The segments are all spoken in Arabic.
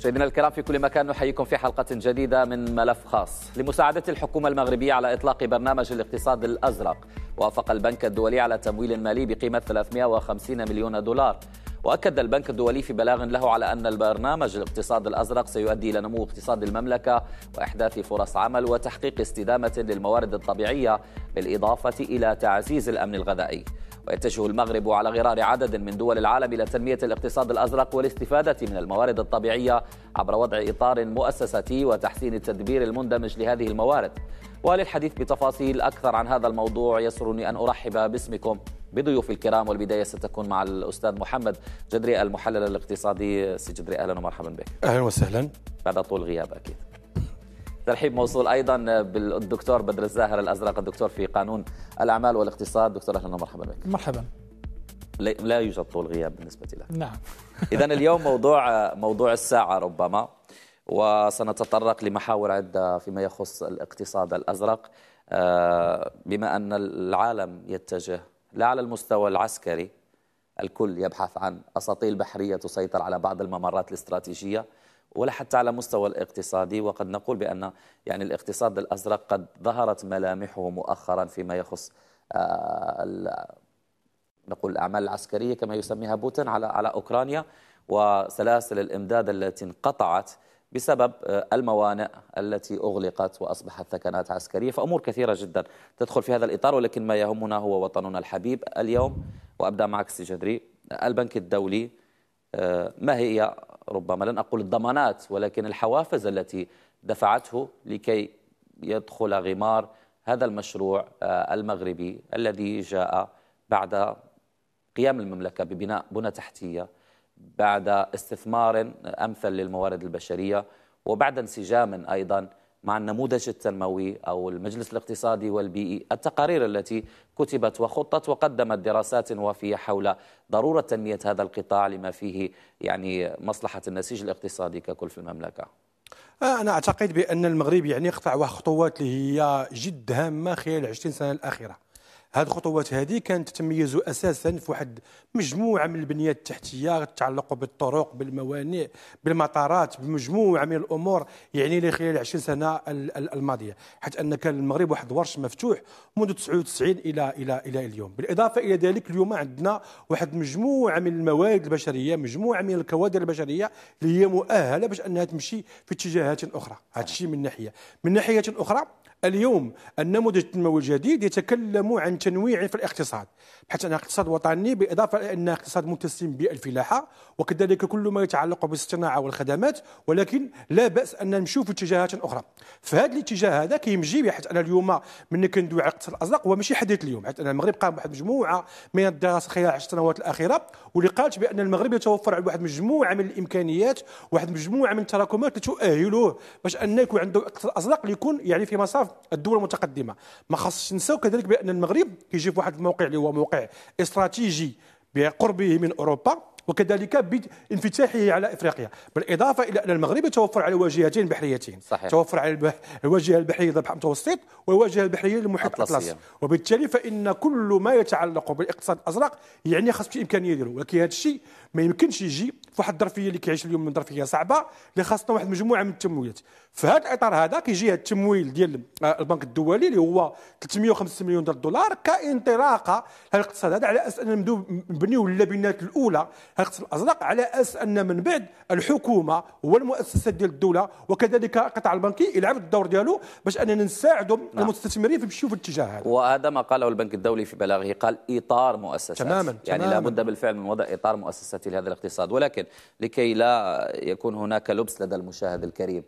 مشاهدينا الكرام في كل مكان نحييكم في حلقة جديدة من ملف خاص لمساعدة الحكومة المغربية على إطلاق برنامج الاقتصاد الأزرق وافق البنك الدولي على تمويل مالي بقيمة 350 مليون دولار وأكد البنك الدولي في بلاغ له على أن البرنامج الاقتصاد الأزرق سيؤدي إلى نمو اقتصاد المملكة وإحداث فرص عمل وتحقيق استدامة للموارد الطبيعية بالإضافة إلى تعزيز الأمن الغذائي ويتجه المغرب على غرار عدد من دول العالم إلى تنمية الاقتصاد الأزرق والاستفادة من الموارد الطبيعية عبر وضع إطار مؤسساتي وتحسين التدبير المندمج لهذه الموارد وللحديث بتفاصيل أكثر عن هذا الموضوع يسرني أن أرحب باسمكم بضيوف الكرام والبداية ستكون مع الأستاذ محمد جدري المحلل الاقتصادي سي جدري أهلا ومرحبا بك أهلا وسهلا بعد طول غياب أكيد ترحيب موصول ايضا بالدكتور بدر الزاهر الازرق الدكتور في قانون الاعمال والاقتصاد دكتور اهلا ومرحبا بك مرحبا لا يوجد طول غياب بالنسبه لك نعم اذا اليوم موضوع موضوع الساعه ربما وسنتطرق لمحاور عده فيما يخص الاقتصاد الازرق آه، بما ان العالم يتجه لا على المستوى العسكري الكل يبحث عن اساطيل بحريه تسيطر على بعض الممرات الاستراتيجيه ولا حتى على مستوى الاقتصادي وقد نقول بأن يعني الاقتصاد الأزرق قد ظهرت ملامحه مؤخرا فيما يخص آه، نقول الأعمال العسكرية كما يسميها بوتين على على أوكرانيا وسلاسل الإمداد التي انقطعت بسبب آه، الموانئ التي أغلقت وأصبحت ثكنات عسكرية فأمور كثيرة جدا تدخل في هذا الإطار ولكن ما يهمنا هو وطننا الحبيب اليوم وأبدأ معك سي جدري البنك الدولي آه، ما هي ربما لن أقول الضمانات ولكن الحوافز التي دفعته لكي يدخل غمار هذا المشروع آه، المغربي الذي جاء بعد قيام المملكة ببناء بنى تحتية بعد استثمار أمثل للموارد البشرية وبعد انسجام أيضا مع النموذج التنموي أو المجلس الاقتصادي والبيئي التقارير التي كتبت وخطت وقدمت دراسات وافية حول ضرورة تنمية هذا القطاع لما فيه يعني مصلحة النسيج الاقتصادي ككل في المملكة أنا أعتقد بأن المغرب يعني قطع خطوات اللي هي جد هامة خلال 20 سنة الأخيرة هذه الخطوات هذه كانت تتميز اساسا في واحد مجموعه من البنيه التحتيه تتعلق بالطرق بالموانئ بالمطارات بمجموعه من الامور يعني اللي خلال 20 سنه الماضيه حتى ان كان المغرب واحد ورش مفتوح منذ 99 الى الى الى اليوم بالاضافه الى ذلك اليوم عندنا واحد مجموعه من الموارد البشريه مجموعه من الكوادر البشريه اللي هي مؤهله باش انها تمشي في اتجاهات اخرى هذا الشيء من ناحيه من ناحيه اخرى اليوم النموذج التنموي الجديد يتكلم عن تنويع في الاقتصاد حيث أنها اقتصاد وطني بالإضافة إلى أنها اقتصاد متسم بالفلاحة وكذلك كل ما يتعلق بالصناعة والخدمات ولكن لا بأس أن نمشيو في اتجاهات أخرى فهذا الاتجاه هذا كيمجي بحيث أنا اليوم ملي كندوي على الاقتصاد الأزرق هو ماشي حديث اليوم حيث أن المغرب قام بواحد مجموعة من الدراسات خلال عشر سنوات الأخيرة واللي قالت بأن المغرب يتوفر على واحد مجموعة من الإمكانيات واحد مجموعة من التراكمات لتؤهله باش أن يكون عنده اقتصاد أزرق اللي يكون يعني في مصاف الدول المتقدمة ما خاصش ننساو كذلك بأن المغرب كيجي في واحد الموقع اللي هو موقع استراتيجي بقربه من أوروبا وكذلك بانفتاحه على افريقيا بالاضافه الى ان المغرب يتوفر على واجهتين بحريتين صحيح. توفر على الواجهه البحريه للبحر المتوسط والواجهه البحريه للمحيط الاطلسي وبالتالي فان كل ما يتعلق بالاقتصاد الازرق يعني خاص بشي امكانيه ديالو ولكن هذا الشيء ما يمكنش يجي في واحد الظرفيه اللي كيعيش اليوم من ظرفيه صعبه اللي خاصنا واحد المجموعه من التمويلات في هذا الاطار هذا كيجي هذا التمويل ديال آه، البنك الدولي اللي هو 350 مليون دولار كانطلاقه هذا الاقتصاد هذا على اساس ان نبنيو اللبنات الاولى هذا الاقتصاد الازرق على اساس ان من بعد الحكومه والمؤسسات ديال الدوله وكذلك القطاع البنكي يلعب الدور ديالو باش اننا نساعدوا نعم. المستثمرين في يمشيو في الاتجاه هذا وهذا ما قاله البنك الدولي في بلاغه قال اطار مؤسسات تماما يعني تماما. لابد بالفعل من وضع اطار مؤسسات لهذا الاقتصاد ولكن لكي لا يكون هناك لبس لدى المشاهد الكريم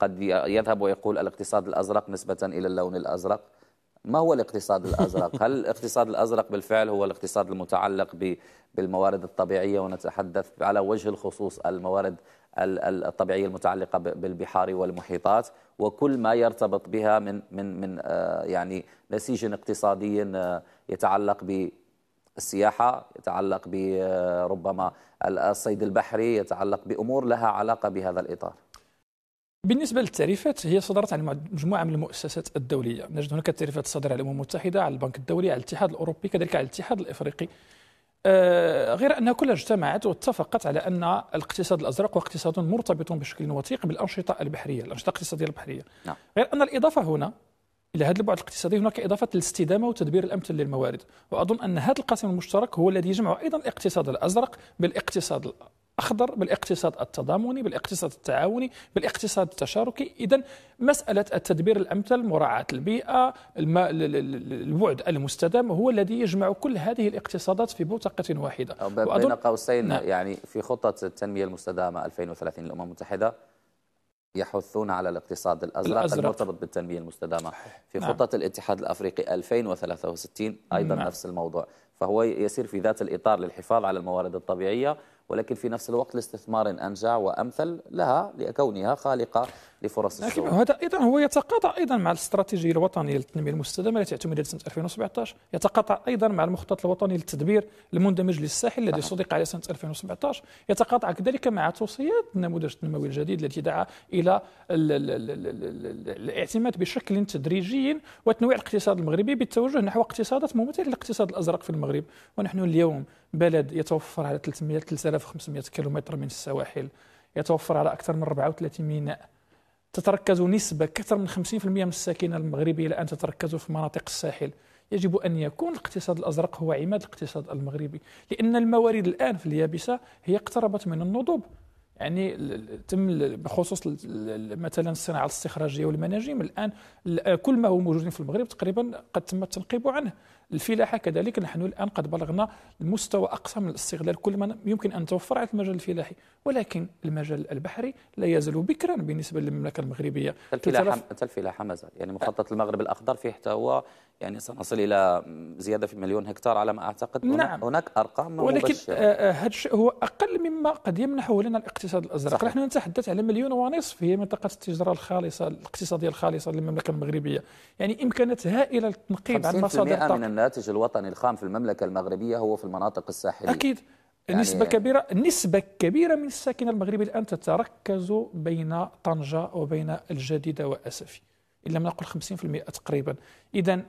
قد يذهب ويقول الاقتصاد الأزرق نسبة إلى اللون الأزرق ما هو الاقتصاد الأزرق؟ هل الاقتصاد الأزرق بالفعل هو الاقتصاد المتعلق بالموارد الطبيعية ونتحدث على وجه الخصوص الموارد الطبيعية المتعلقة بالبحار والمحيطات وكل ما يرتبط بها من من من آه، يعني نسيج اقتصادي آه، يتعلق ب السياحة يتعلق بربما آه، الصيد البحري يتعلق بأمور لها علاقة بهذا الإطار بالنسبة للتعريفات هي صدرت عن مجموعة من المؤسسات الدولية نجد هناك التعريفات صدر على الأمم المتحدة على البنك الدولي على الاتحاد الأوروبي كذلك على الاتحاد الإفريقي آه، غير أنها كلها اجتمعت واتفقت على أن الاقتصاد الأزرق هو اقتصاد مرتبط بشكل وثيق بالأنشطة البحرية الأنشطة الاقتصادية البحرية نعم. غير أن الإضافة هنا الى هذا البعد الاقتصادي هناك اضافه الاستدامه وتدبير الامثل للموارد واظن ان هذا القسم المشترك هو الذي يجمع ايضا الاقتصاد الازرق بالاقتصاد الاخضر بالاقتصاد التضامني بالاقتصاد التعاوني بالاقتصاد التشاركي اذا مساله التدبير الامثل مراعاه البيئه الم... البعد المستدام هو الذي يجمع كل هذه الاقتصادات في بوتقه واحده بين قوسين نعم. يعني في خطه التنميه المستدامه 2030 للامم المتحده يحثون على الاقتصاد الأزرق, الأزرق. المرتبط بالتنمية المستدامة في نعم. خطة الاتحاد الأفريقي 2063 أيضا نعم. نفس الموضوع فهو يسير في ذات الإطار للحفاظ على الموارد الطبيعية ولكن في نفس الوقت لاستثمار أنجع وأمثل لها لكونها خالقة لفرص الشغل لكن هذا ايضا هو يتقاطع ايضا مع الاستراتيجيه الوطنيه للتنميه المستدامه التي اعتمدت سنه 2017 يتقاطع ايضا مع المخطط الوطني للتدبير المندمج للساحل الذي صدق عليه سنه 2017 يتقاطع كذلك مع توصيات النموذج التنموي الجديد التي دعا الى الاعتماد بشكل تدريجي وتنويع الاقتصاد المغربي بالتوجه نحو اقتصادات مماثله للاقتصاد الازرق في المغرب ونحن اليوم بلد يتوفر على 300 3500 كيلومتر من السواحل يتوفر على اكثر من 34 ميناء تتركز نسبة أكثر من 50% من الساكنة المغربية الآن تتركز في مناطق الساحل يجب أن يكون الاقتصاد الأزرق هو عماد الاقتصاد المغربي لأن الموارد الآن في اليابسة هي اقتربت من النضوب يعني تم بخصوص مثلا الصناعه الاستخراجيه والمناجم الان كل ما هو موجود في المغرب تقريبا قد تم التنقيب عنه الفلاحه كذلك نحن الان قد بلغنا مستوى اقصى من الاستغلال كل ما يمكن ان توفر على المجال الفلاحي ولكن المجال البحري لا يزال بكرا بالنسبه للمملكه المغربيه الفلاحه الفلاحه مازال يعني مخطط المغرب الاخضر فيه حتى هو يعني سنصل إلى زيادة في مليون هكتار على ما أعتقد نعم. هناك أرقام ولكن آه، مبشرة. آه، آه، هذا الشيء هو أقل مما قد يمنحه لنا الاقتصاد الأزرق نحن نتحدث على مليون ونصف هي منطقة التجارة الخالصة الاقتصادية الخالصة للمملكة المغربية يعني إمكانات هائلة للتنقيب عن مصادر الطاقة من الناتج الوطني الخام في المملكة المغربية هو في المناطق الساحلية أكيد يعني نسبة كبيرة نسبة كبيرة من الساكنة المغربي الآن تتركز بين طنجة وبين الجديدة وأسفي إن لم نقل 50% تقريبا إذا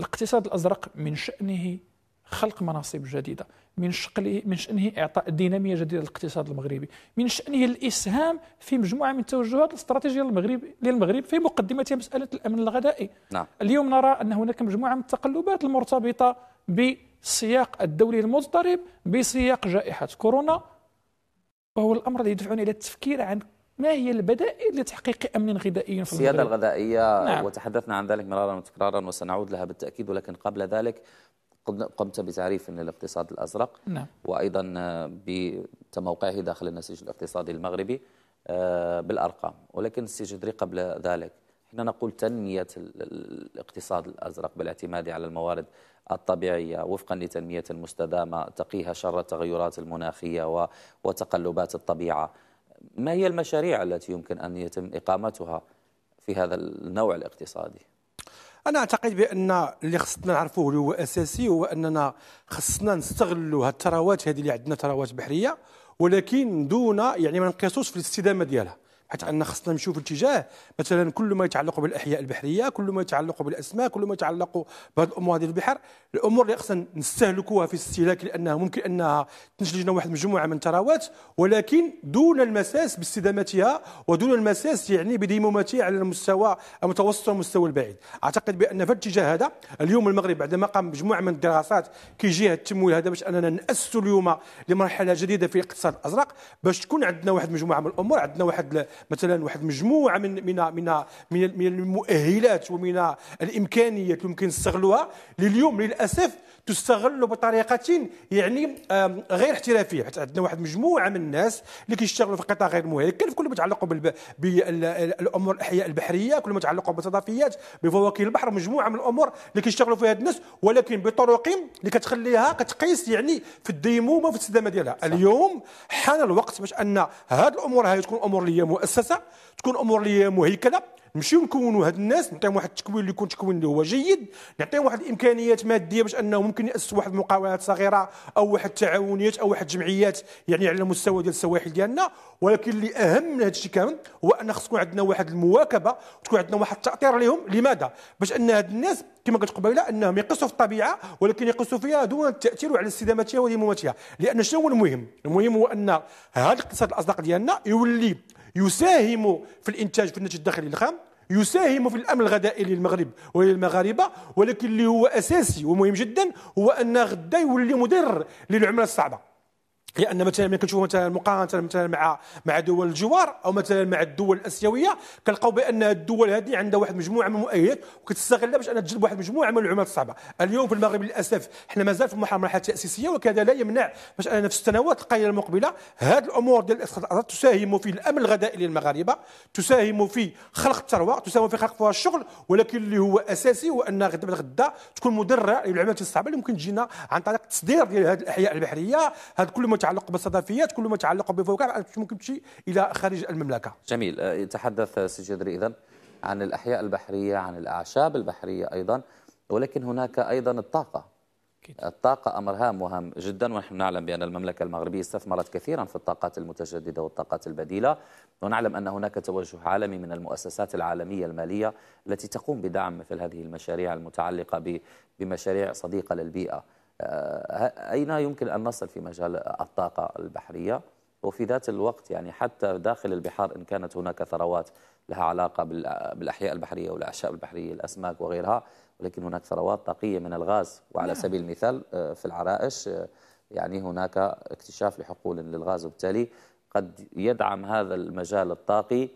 الاقتصاد الازرق من شانه خلق مناصب جديده من شقله من شانه اعطاء ديناميه جديده للاقتصاد المغربي من شانه الاسهام في مجموعه من التوجهات الاستراتيجيه للمغرب للمغرب في مقدمتها مساله الامن الغذائي نعم. اليوم نرى ان هناك مجموعه من التقلبات المرتبطه بالسياق الدولي المضطرب بسياق جائحه كورونا وهو الامر الذي يدفعني الى التفكير عن ما هي البدائل لتحقيق امن غذائي في السياده الغذائيه نعم. وتحدثنا عن ذلك مرارا وتكرارا وسنعود لها بالتاكيد ولكن قبل ذلك قمت بتعريف للاقتصاد الازرق نعم. وايضا بتموقعه داخل النسيج الاقتصادي المغربي آه، بالارقام ولكن السي جدري قبل ذلك احنا نقول تنميه الاقتصاد الازرق بالاعتماد على الموارد الطبيعية وفقا لتنمية مستدامة تقيها شر التغيرات المناخية وتقلبات الطبيعة ما هي المشاريع التي يمكن أن يتم إقامتها في هذا النوع الاقتصادي؟ انا اعتقد بان اللي خصنا نعرفوه اللي هو اساسي هو اننا خصنا نستغلوا هاد هذه اللي عندنا ثروات بحريه ولكن دون يعني ما نقصوش في الاستدامه ديالها حيت ان خصنا نشوف في مثلا كل ما يتعلق بالاحياء البحريه كل ما يتعلق بالاسماك كل ما يتعلق بهذه الامور هذه البحر الامور اللي خصنا نستهلكوها في الاستهلاك لانها ممكن انها تنتج لنا واحد المجموعه من الثروات ولكن دون المساس باستدامتها ودون المساس يعني بديمومتها على المستوى المتوسط والمستوى البعيد اعتقد بان في الاتجاه هذا اليوم المغرب بعدما قام مجموعه من الدراسات كيجي التمويل هذا باش اننا ناسسوا اليوم لمرحله جديده في الاقتصاد الازرق باش تكون عندنا واحد المجموعه من الامور عندنا واحد مثلا واحد مجموعه من من من من, المؤهلات ومن الامكانيات اللي يمكن نستغلوها لليوم للاسف تستغل بطريقه يعني غير احترافيه حتى عندنا واحد مجموعه من الناس اللي كيشتغلوا في قطاع غير مهلك كل في كل ما يتعلق بالامور الاحياء البحريه كل ما يتعلق بالصدفيات بفواكه البحر مجموعه من الامور اللي كيشتغلوا فيها الناس ولكن بطرق اللي كتخليها كتقيس يعني في الديمومه وفي الاستدامه ديالها اليوم حان الوقت باش ان هذه الامور هي تكون امور اللي هي المؤسسه تكون امور لي مهيكله نمشيو نكونوا هاد الناس نعطيهم واحد التكوين اللي يكون تكوين اللي هو جيد نعطيهم واحد الامكانيات ماديه باش انهم ممكن ياسسوا واحد المقاولات صغيره او واحد التعاونيات او واحد الجمعيات يعني على المستوى ديال السواحل ديالنا ولكن اللي اهم من هذا الشيء كامل هو ان خص تكون عندنا واحد المواكبه وتكون عندنا واحد التاطير لهم لماذا باش ان هاد الناس كما قلت قبيله انهم يقصوا في الطبيعه ولكن يقصوا فيها دون التاثير على استدامتها وديمومتها لان شنو هو المهم المهم هو ان هذا الاقتصاد الاصدق ديالنا يولي يساهم في الانتاج في الناتج الداخلي الخام يساهم في الامن الغذائي للمغرب وللمغاربه ولكن اللي هو اساسي ومهم جدا هو ان غدا يولي مدر للعمله الصعبه لان مثلا ملي كنشوفوا مثلا مقارنه مثلا مع مع دول الجوار او مثلا مع الدول الاسيويه كنلقاو بان الدول هذه عندها واحد مجموعه من المؤهلات وكتستغلها باش انها تجلب واحد مجموعه من العملات الصعبه اليوم في المغرب للاسف حنا مازال في مرحله تاسيسيه وكذا لا يمنع باش اننا في السنوات القليله المقبله هذه الامور ديال الاستخلاصات تساهم في الامن الغذائي للمغاربه تساهم في خلق الثروه تساهم في خلق فرص الشغل ولكن اللي هو اساسي هو ان غدا غدا تكون مدرة للعملات الصعبه اللي ممكن تجينا عن طريق التصدير ديال هذه الاحياء البحريه هذا كل ما يتعلق بالصدفيات كل ما يتعلق بفوكار ممكن تمشي الى خارج المملكه جميل آه، يتحدث آه، سي جدري اذا عن الاحياء البحريه عن الاعشاب البحريه ايضا ولكن هناك ايضا الطاقه الطاقة أمر هام وهام جدا ونحن نعلم بأن المملكة المغربية استثمرت كثيرا في الطاقات المتجددة والطاقات البديلة ونعلم أن هناك توجه عالمي من المؤسسات العالمية المالية التي تقوم بدعم مثل هذه المشاريع المتعلقة بمشاريع صديقة للبيئة آه، أين يمكن أن نصل في مجال الطاقة البحرية وفي ذات الوقت يعني حتى داخل البحار إن كانت هناك ثروات لها علاقة بالأحياء البحرية والأعشاب البحرية الأسماك وغيرها ولكن هناك ثروات طاقية من الغاز وعلى نعم. سبيل المثال آه، في العرائش آه، يعني هناك اكتشاف لحقول للغاز وبالتالي قد يدعم هذا المجال الطاقي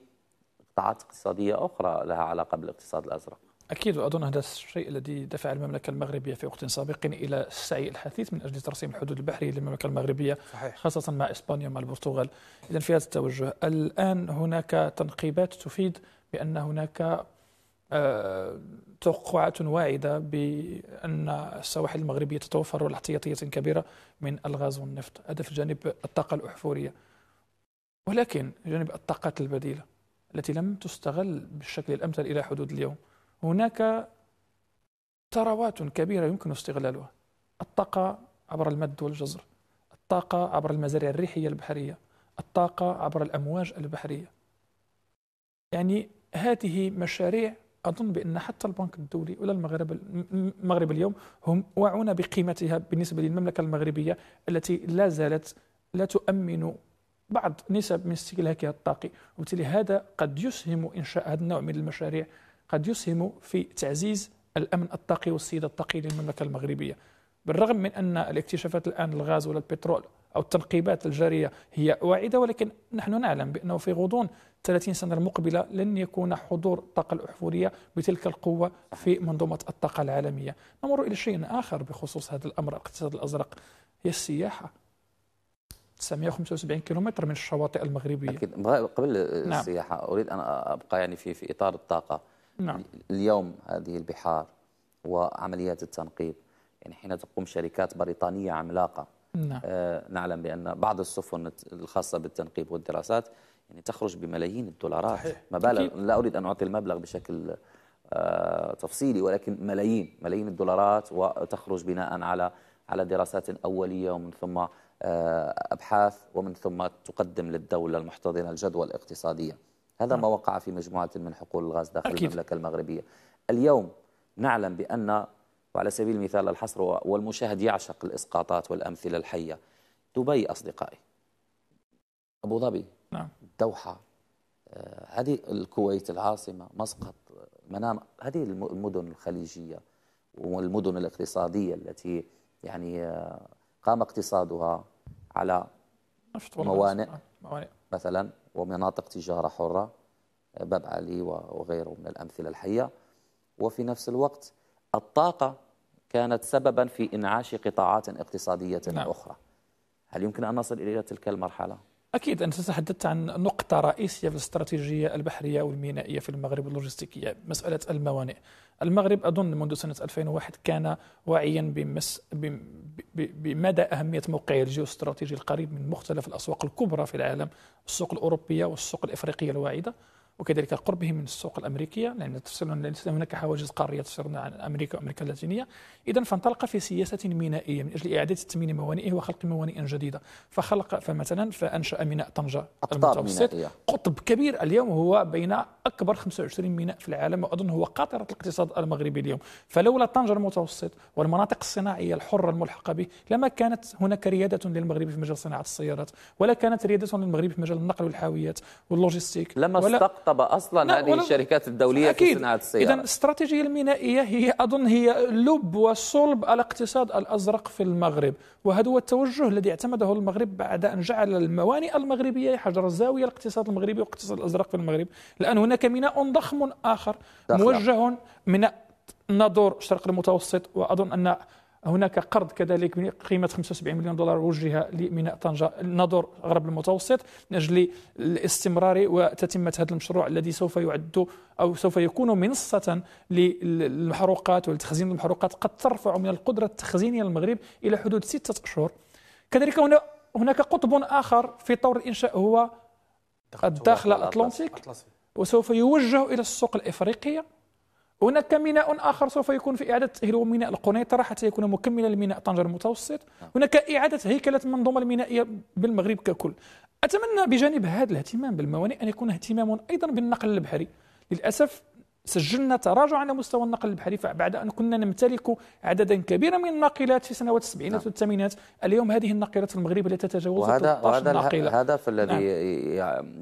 قطاعات اقتصادية أخرى لها علاقة بالاقتصاد الأزرق أكيد وأظن هذا الشيء الذي دفع المملكة المغربية في وقت سابق إلى السعي الحثيث من أجل ترسيم الحدود البحرية للمملكة المغربية صحيح. خاصة مع إسبانيا ومع البرتغال إذا في هذا التوجه الآن هناك تنقيبات تفيد بأن هناك آه، توقعات واعدة بأن السواحل المغربية تتوفر لاحتياطية كبيرة من الغاز والنفط هذا في جانب الطاقة الأحفورية ولكن جانب الطاقات البديلة التي لم تستغل بالشكل الأمثل إلى حدود اليوم هناك ثروات كبيرة يمكن استغلالها الطاقة عبر المد والجزر الطاقة عبر المزارع الريحية البحرية الطاقة عبر الأمواج البحرية يعني هذه مشاريع أظن بأن حتى البنك الدولي ولا المغرب المغرب اليوم هم واعون بقيمتها بالنسبة للمملكة المغربية التي لا زالت لا تؤمن بعض نسب من استهلاكها الطاقي وبالتالي هذا قد يسهم إنشاء هذا النوع من المشاريع قد يسهم في تعزيز الأمن الطاقي والسيادة الطاقية للمملكة المغربية بالرغم من أن الاكتشافات الآن الغاز ولا البترول أو التنقيبات الجارية هي واعدة ولكن نحن نعلم بأنه في غضون 30 سنة المقبلة لن يكون حضور الطاقة الأحفورية بتلك القوة في منظومة الطاقة العالمية نمر إلى شيء آخر بخصوص هذا الأمر الاقتصاد الأزرق هي السياحة 975 كيلومتر من الشواطئ المغربية أكيد قبل نعم. السياحة أريد أن أبقى يعني في في إطار الطاقة نعم. اليوم هذه البحار وعمليات التنقيب يعني حين تقوم شركات بريطانية عملاقة نعم. آه نعلم بأن بعض السفن الخاصة بالتنقيب والدراسات يعني تخرج بملايين الدولارات صحيح. مبالغ لا أريد أن أعطي المبلغ بشكل آه تفصيلي ولكن ملايين ملايين الدولارات وتخرج بناء على على دراسات أولية ومن ثم آه أبحاث ومن ثم تقدم للدولة المحتضنة الجدوى الاقتصادية هذا ما نعم. وقع في مجموعة من حقول الغاز داخل أكيد. المملكة المغربية اليوم نعلم بأن وعلى سبيل المثال الحصر والمشاهد يعشق الإسقاطات والأمثلة الحية دبي أصدقائي أبو ظبي نعم. الدوحة آه، هذه الكويت العاصمة مسقط منام هذه المدن الخليجية والمدن الاقتصادية التي يعني آه، قام اقتصادها على آه، موانئ مثلا ومناطق تجارة حرة آه، باب علي وغيره من الأمثلة الحية وفي نفس الوقت الطاقة كانت سببا في إنعاش قطاعات اقتصادية نعم. أخرى هل يمكن أن نصل إلى تلك المرحلة؟ أكيد أنت تحدثت عن نقطة رئيسية في الاستراتيجية البحرية والمينائية في المغرب واللوجستيكية مسألة الموانئ المغرب أظن منذ سنة 2001 كان واعيا بمس بمدى أهمية موقعه الجيوستراتيجي القريب من مختلف الأسواق الكبرى في العالم السوق الأوروبية والسوق الإفريقية الواعدة وكذلك قربه من السوق الأمريكية لأن تفصلنا ليس هناك حواجز قارية تفصلنا عن أمريكا وأمريكا اللاتينية إذا فانطلق في سياسة مينائية من أجل إعادة تثمين موانئه وخلق موانئ جديدة فخلق فمثلا فأنشأ ميناء طنجة المتوسط قطب كبير اليوم هو بين أكبر 25 ميناء في العالم وأظن هو قاطرة الاقتصاد المغربي اليوم فلولا طنجة المتوسط والمناطق الصناعية الحرة الملحقة به لما كانت هناك ريادة للمغرب في مجال صناعة السيارات ولا كانت ريادة للمغرب في مجال النقل والحاويات واللوجستيك لما ولا تخطب اصلا هذه الشركات الدوليه أكيد. في صناعه السيارات اذا الاستراتيجيه المينائيه هي اظن هي لب وصلب الاقتصاد الازرق في المغرب وهذا هو التوجه الذي اعتمده المغرب بعد ان جعل الموانئ المغربيه حجر الزاويه الاقتصاد المغربي والاقتصاد الازرق في المغرب الان هناك ميناء ضخم اخر دخل. موجه ميناء نادور الشرق المتوسط واظن ان هناك قرض كذلك بقيمة 75 مليون دولار وجه لميناء طنجة ناظور غرب المتوسط من أجل الاستمرار وتتمة هذا المشروع الذي سوف يعد أو سوف يكون منصة للمحروقات ولتخزين المحروقات قد ترفع من القدرة التخزينية للمغرب إلى حدود ستة أشهر كذلك هنا هناك قطب آخر في طور الإنشاء هو الداخل الأطلنطيك وسوف يوجه إلى السوق الإفريقية هناك ميناء آخر سوف يكون في إعادة تأهيل ميناء القنيطرة حتى يكون مكملا لميناء طنجة المتوسط نعم. هناك إعادة هيكلة المنظومة المينائية بالمغرب ككل أتمنى بجانب هذا الاهتمام بالموانئ أن يكون اهتمام أيضا بالنقل البحري للأسف سجلنا تراجع على مستوى النقل البحري بعد أن كنا نمتلك عددا كبيرا من الناقلات في سنوات السبعينات نعم. والثمانينات اليوم هذه الناقلات في المغرب التي تتجاوز وهذا وهذا ناقلة الهدف نعم. الذي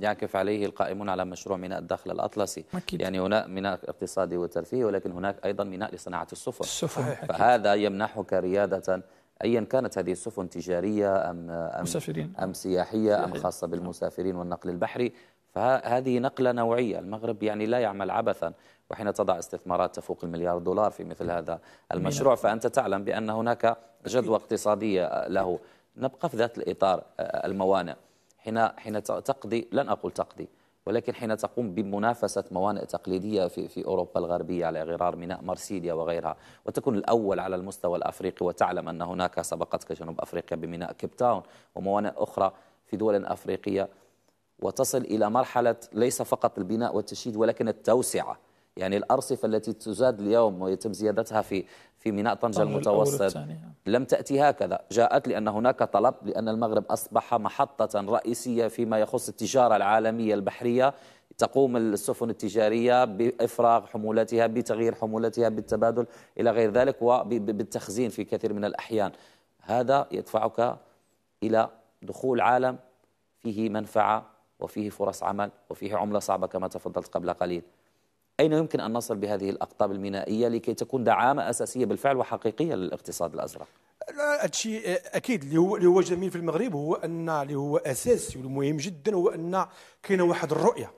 يعكف عليه القائمون على مشروع ميناء الداخل الأطلسي مكيد. يعني هنا ميناء اقتصادي وترفيهي ولكن هناك أيضا ميناء لصناعة السفن السفن فهذا يمنحك ريادة ايا كانت هذه السفن تجاريه ام ام مسافرين ام سياحيه ام خاصه بالمسافرين والنقل البحري فهذه نقلة نوعية المغرب يعني لا يعمل عبثا وحين تضع استثمارات تفوق المليار دولار في مثل نعم. هذا المشروع فأنت تعلم بأن هناك جدوى اقتصادية له نبقى في ذات الإطار آه، الموانئ حين حين تقضي لن أقول تقضي ولكن حين تقوم بمنافسة موانئ تقليدية في, في أوروبا الغربية على غرار ميناء مرسيليا وغيرها وتكون الأول على المستوى الأفريقي وتعلم أن هناك سبقتك جنوب أفريقيا بميناء كيب تاون وموانئ أخرى في دول أفريقية وتصل إلى مرحلة ليس فقط البناء والتشييد ولكن التوسعة يعني الأرصفة التي تزاد اليوم ويتم زيادتها في في ميناء طنجة المتوسط لم تأتي هكذا جاءت لأن هناك طلب لأن المغرب أصبح محطة رئيسية فيما يخص التجارة العالمية البحرية تقوم السفن التجارية بإفراغ حمولتها بتغيير حمولتها بالتبادل إلى غير ذلك وبالتخزين في كثير من الأحيان هذا يدفعك إلى دخول عالم فيه منفعة وفيه فرص عمل وفيه عملة صعبة كما تفضلت قبل قليل أين يمكن أن نصل بهذه الأقطاب المينائية لكي تكون دعامة أساسية بالفعل وحقيقية للاقتصاد الأزرق لا هادشي اكيد اللي هو اللي هو جميل في المغرب هو ان اللي هو اساسي والمهم جدا هو ان كاينه واحد الرؤيه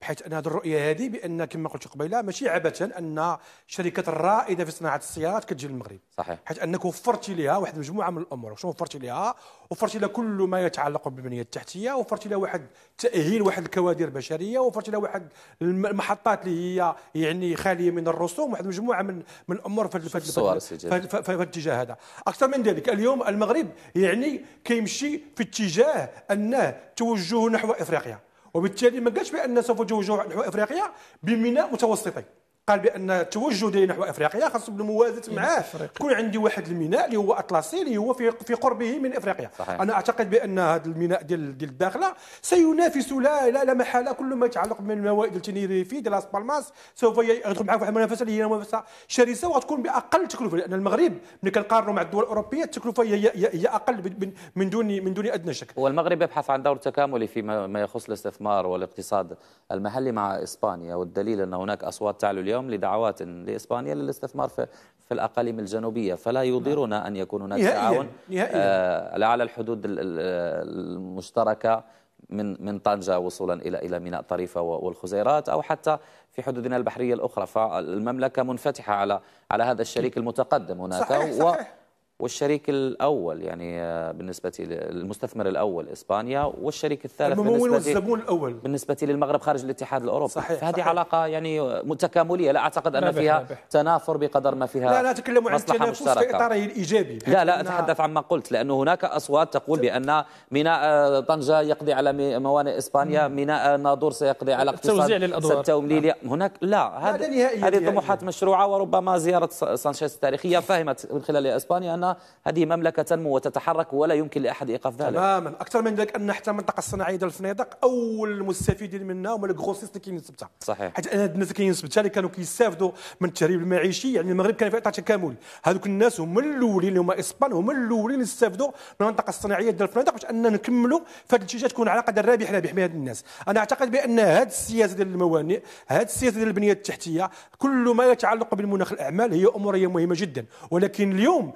بحيث ان هذه الرؤيه هذه بان كما قلت قبيله ماشي عبثا ان الشركات الرائده في صناعه السيارات كتجي للمغرب صحيح حيث انك وفرتي لها واحد المجموعه من الامور شنو وفرتي لها وفرتي لها كل ما يتعلق بالبنيه التحتيه وفرتي لها واحد تاهيل واحد الكوادر البشريه وفرتي لها واحد المحطات اللي هي يعني خاليه من الرسوم واحد المجموعه من من الامور في الاتجاه هذا اكثر من ذلك اليوم المغرب يعني كيمشي في اتجاه انه توجه نحو افريقيا وبالتالي ما قالش بان سوف يجوز افريقيا بميناء متوسطي قال بان التوجه ديالي نحو افريقيا خاص بالموازاه معاه تكون عندي واحد الميناء اللي هو اطلسي اللي هو في في قربه من افريقيا صحيح. انا اعتقد بان هذا الميناء ديال ديال الداخله سينافس لا لا, لا محاله كل ما يتعلق من الموائد التنيريفي ديال لاس بالماس سوف يدخل معاه واحد المنافسه اللي هي منافسه شرسه وغتكون باقل تكلفه لان المغرب ملي كنقارنوا مع الدول الاوروبيه التكلفه هي هي اقل من دون من دون ادنى شك والمغرب يبحث عن دور تكاملي فيما يخص الاستثمار والاقتصاد المحلي مع اسبانيا والدليل ان هناك اصوات تعلو اليوم اليوم لدعوات لإسبانيا للاستثمار في في الأقاليم الجنوبية فلا نعم. يضرنا أن يكون هناك تعاون آه على الحدود المشتركة من من طنجة وصولا إلى إلى ميناء طريفة والخزيرات أو حتى في حدودنا البحرية الأخرى فالمملكة منفتحة على على هذا الشريك المتقدم هناك صحيح صحيح. والشريك الاول يعني آه، بالنسبه للمستثمر الاول اسبانيا والشريك الثالث الممول والزبون الاول بالنسبه للمغرب خارج الاتحاد الاوروبي صحيح فهذه صحيح. علاقه يعني متكامليه لا اعتقد ان فيها نابح. تنافر بقدر ما فيها لا لا اتكلم عن التنافس في اطاره الايجابي لا لا اتحدث عما قلت لانه هناك اصوات تقول بان ميناء آه، طنجه يقضي على موانئ اسبانيا ميناء آه، ناظور سيقضي على اقتصاد تمويلي نعم. هناك لا هذه يعني. طموحات مشروعه وربما زياره سانشيز التاريخيه فهمت من خلال اسبانيا ان هذه مملكة تنمو وتتحرك ولا يمكن لأحد إيقاف ذلك تماما أكثر من ذلك أن حتى المنطقة الصناعية ديال الفنادق أول المستفيدين منها هما الكروسيس اللي كينسبتها صحيح حيت انا الناس اللي كينسبتها اللي كانوا كيستافدوا من التهريب المعيشي يعني المغرب كان في فيه تكامل هذوك الناس هما الأولين اللي هما إسبان هما الأولين اللي استافدوا من المنطقة الصناعية ديال الفنادق باش أننا نكملوا في هذه الاتجاه تكون على قدر رابح رابح من هاد الناس أنا أعتقد بأن هاد السياسة ديال الموانئ هاد السياسة ديال البنية التحتية كل ما يتعلق بالمناخ الأعمال هي أمورية مهمة جدا ولكن اليوم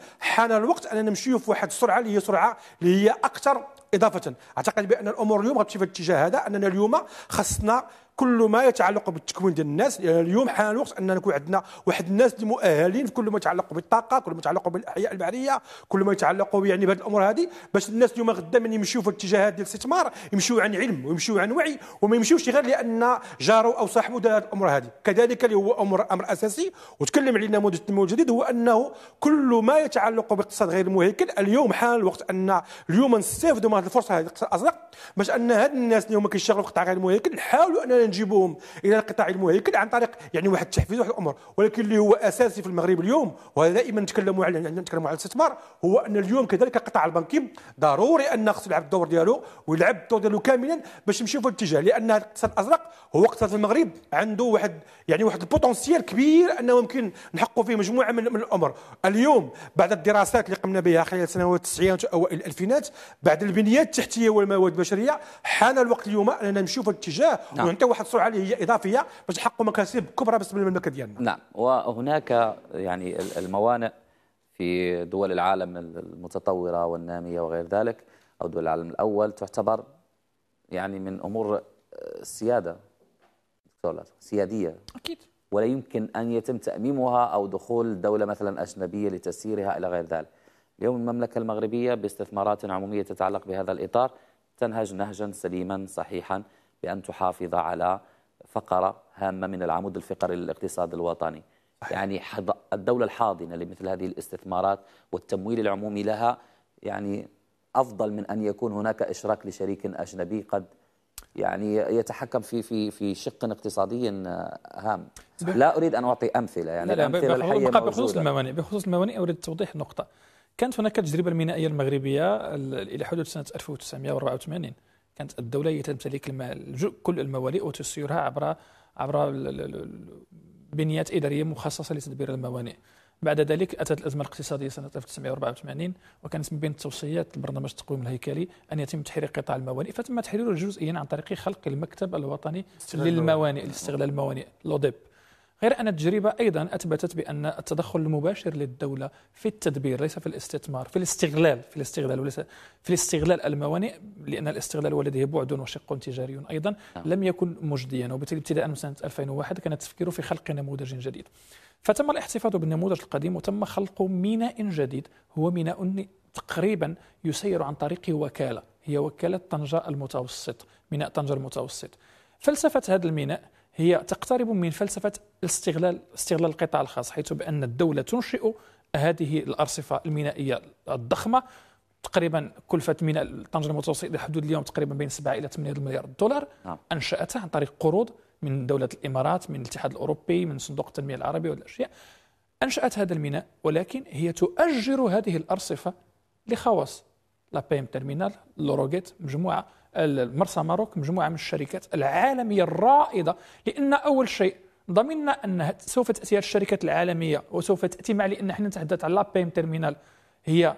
حان الوقت اننا نمشيو في واحد السرعه اللي هي سرعه اللي هي اكثر اضافه اعتقد بان الامور اليوم غتمشي في الاتجاه هذا اننا اليوم خصنا كل ما يتعلق بالتكوين ديال الناس يعني اليوم حان الوقت اننا نكون عندنا واحد الناس المؤهلين في كل ما يتعلق بالطاقه كل ما يتعلق بالاحياء البحريه كل ما يتعلق يعني بهذه الامور هذه باش الناس اليوم غدا من يمشيو في الاتجاهات ديال الاستثمار يمشيو عن علم ويمشيو عن وعي وما يمشيوش غير لان جاره او صاحبه دار الامور هذه كذلك اللي هو امر امر اساسي وتكلم علينا نموذج التنميه الجديد هو انه كل ما يتعلق باقتصاد غير المهيكل اليوم حان الوقت ان اليوم نستافدوا من هذه الفرصه هذه الازرق باش ان هاد الناس اليوم كيشتغلوا في القطاع غير المهيكل نحاولوا اننا نجيبوهم الى القطاع المهيكل عن طريق يعني واحد التحفيز واحد الامور ولكن اللي هو اساسي في المغرب اليوم وهذا دائما نتكلموا على يعني نتكلموا على الاستثمار هو ان اليوم كذلك القطاع البنكي ضروري ان خصو يلعب الدور ديالو ويلعب الدور ديالو كاملا باش نمشيو في الاتجاه لان الاقتصاد الازرق هو اقتصاد في المغرب عنده واحد يعني واحد البوتنسيال كبير انه ممكن نحققوا فيه مجموعه من, من الامور اليوم بعد الدراسات اللي قمنا بها خلال سنوات التسعينات واوائل الالفينات بعد البنيه التحتيه والمواد البشريه حان الوقت اليوم اننا نمشيو في الاتجاه نعم. واحد السرعه اللي هي اضافيه باش يحققوا مكاسب كبرى بالنسبه للمملكه ديالنا نعم وهناك يعني الموانئ في دول العالم المتطوره والناميه وغير ذلك او دول العالم الاول تعتبر يعني من امور السياده دكتور سياديه اكيد ولا يمكن ان يتم تاميمها او دخول دوله مثلا اجنبيه لتسييرها الى غير ذلك اليوم المملكه المغربيه باستثمارات عموميه تتعلق بهذا الاطار تنهج نهجا سليما صحيحا بأن تحافظ على فقرة هامة من العمود الفقري للاقتصاد الوطني يعني الدولة الحاضنة لمثل هذه الاستثمارات والتمويل العمومي لها يعني أفضل من أن يكون هناك إشراك لشريك أجنبي قد يعني يتحكم في في في شق اقتصادي هام لا اريد ان اعطي امثله يعني لا الامثله الحيه بخصوص الموانئ بخصوص الموانئ اريد توضيح نقطة كانت هناك التجربه المينائيه المغربيه الى حدود سنه 1984 كانت الدولة هي تمتلك كل الموانئ وتسيرها عبر عبر بنيات إدارية مخصصة لتدبير الموانئ بعد ذلك أتت الأزمة الاقتصادية سنة 1984 وكانت من بين التوصيات لبرنامج التقويم الهيكلي أن يتم تحرير قطاع الموانئ فتم تحريره جزئيا عن طريق خلق المكتب الوطني للموانئ لاستغلال الموانئ لوديب غير أن التجربة أيضا أثبتت بأن التدخل المباشر للدولة في التدبير ليس في الاستثمار في الاستغلال في الاستغلال وليس في الاستغلال الموانئ لأن الاستغلال ولديه بعد وشق تجاري أيضا نعم. لم يكن مجديا وبالتالي ابتداء من سنة 2001 كان التفكير في خلق نموذج جديد فتم الاحتفاظ بالنموذج القديم وتم خلق ميناء جديد هو ميناء تقريبا يسير عن طريق وكالة هي وكالة طنجة المتوسط ميناء طنجة المتوسط فلسفة هذا الميناء هي تقترب من فلسفة استغلال استغلال القطاع الخاص حيث بأن الدولة تنشئ هذه الأرصفة المينائية الضخمة تقريبا كلفة ميناء طنجة المتوسط لحدود اليوم تقريبا بين 7 إلى 8 مليار دولار نعم. أنشأتها عن طريق قروض من دولة الإمارات من الاتحاد الأوروبي من صندوق التنمية العربي والأشياء أنشأت هذا الميناء ولكن هي تؤجر هذه الأرصفة لخواص لا بي ام تيرمينال لوروغيت مجموعه مرسى ماروك مجموعه من الشركات العالميه الرائده لان اول شيء ضمننا ان سوف تاتي هذه الشركات العالميه وسوف تاتي مع لان احنا نتحدث على لا بي ام تيرمينال هي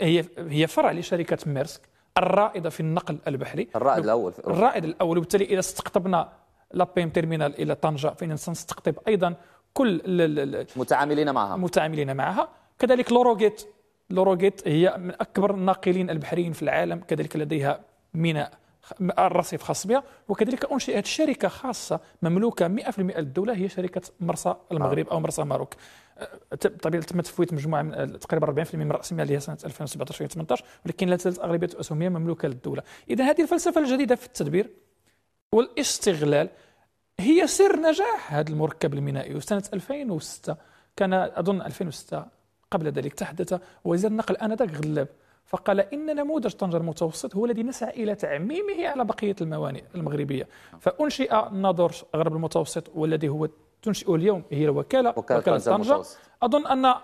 هي هي فرع لشركه ميرسك الرائده في النقل البحري الرائد الاول الرائد الاول وبالتالي اذا استقطبنا لا بي ام تيرمينال الى طنجه فاننا سنستقطب ايضا كل المتعاملين معها المتعاملين معها كذلك لوروغيت لوروغيت هي من أكبر الناقلين البحريين في العالم كذلك لديها ميناء الرصيف خاص بها وكذلك انشئت شركه خاصه مملوكه 100% للدوله هي شركه مرسى المغرب او مرسى ماروك أه، طبيعي تم تفويت مجموعه من أه، تقريبا 40% من راس مالها سنه 2017 2018 ولكن لا تزال اغلبيه اسهمها مملوكه للدوله اذا هذه الفلسفه الجديده في التدبير والاستغلال هي سر نجاح هذا المركب المينائي وسنه 2006 كان اظن 2006 قبل ذلك تحدث وزير النقل آنذاك غلاب فقال إن نموذج طنجة المتوسط هو الذي نسعى إلى تعميمه على بقية الموانئ المغربية فأنشئ ناظور غرب المتوسط والذي هو تنشئ اليوم هي الوكالة وكالة, وكالة طنجة أظن أن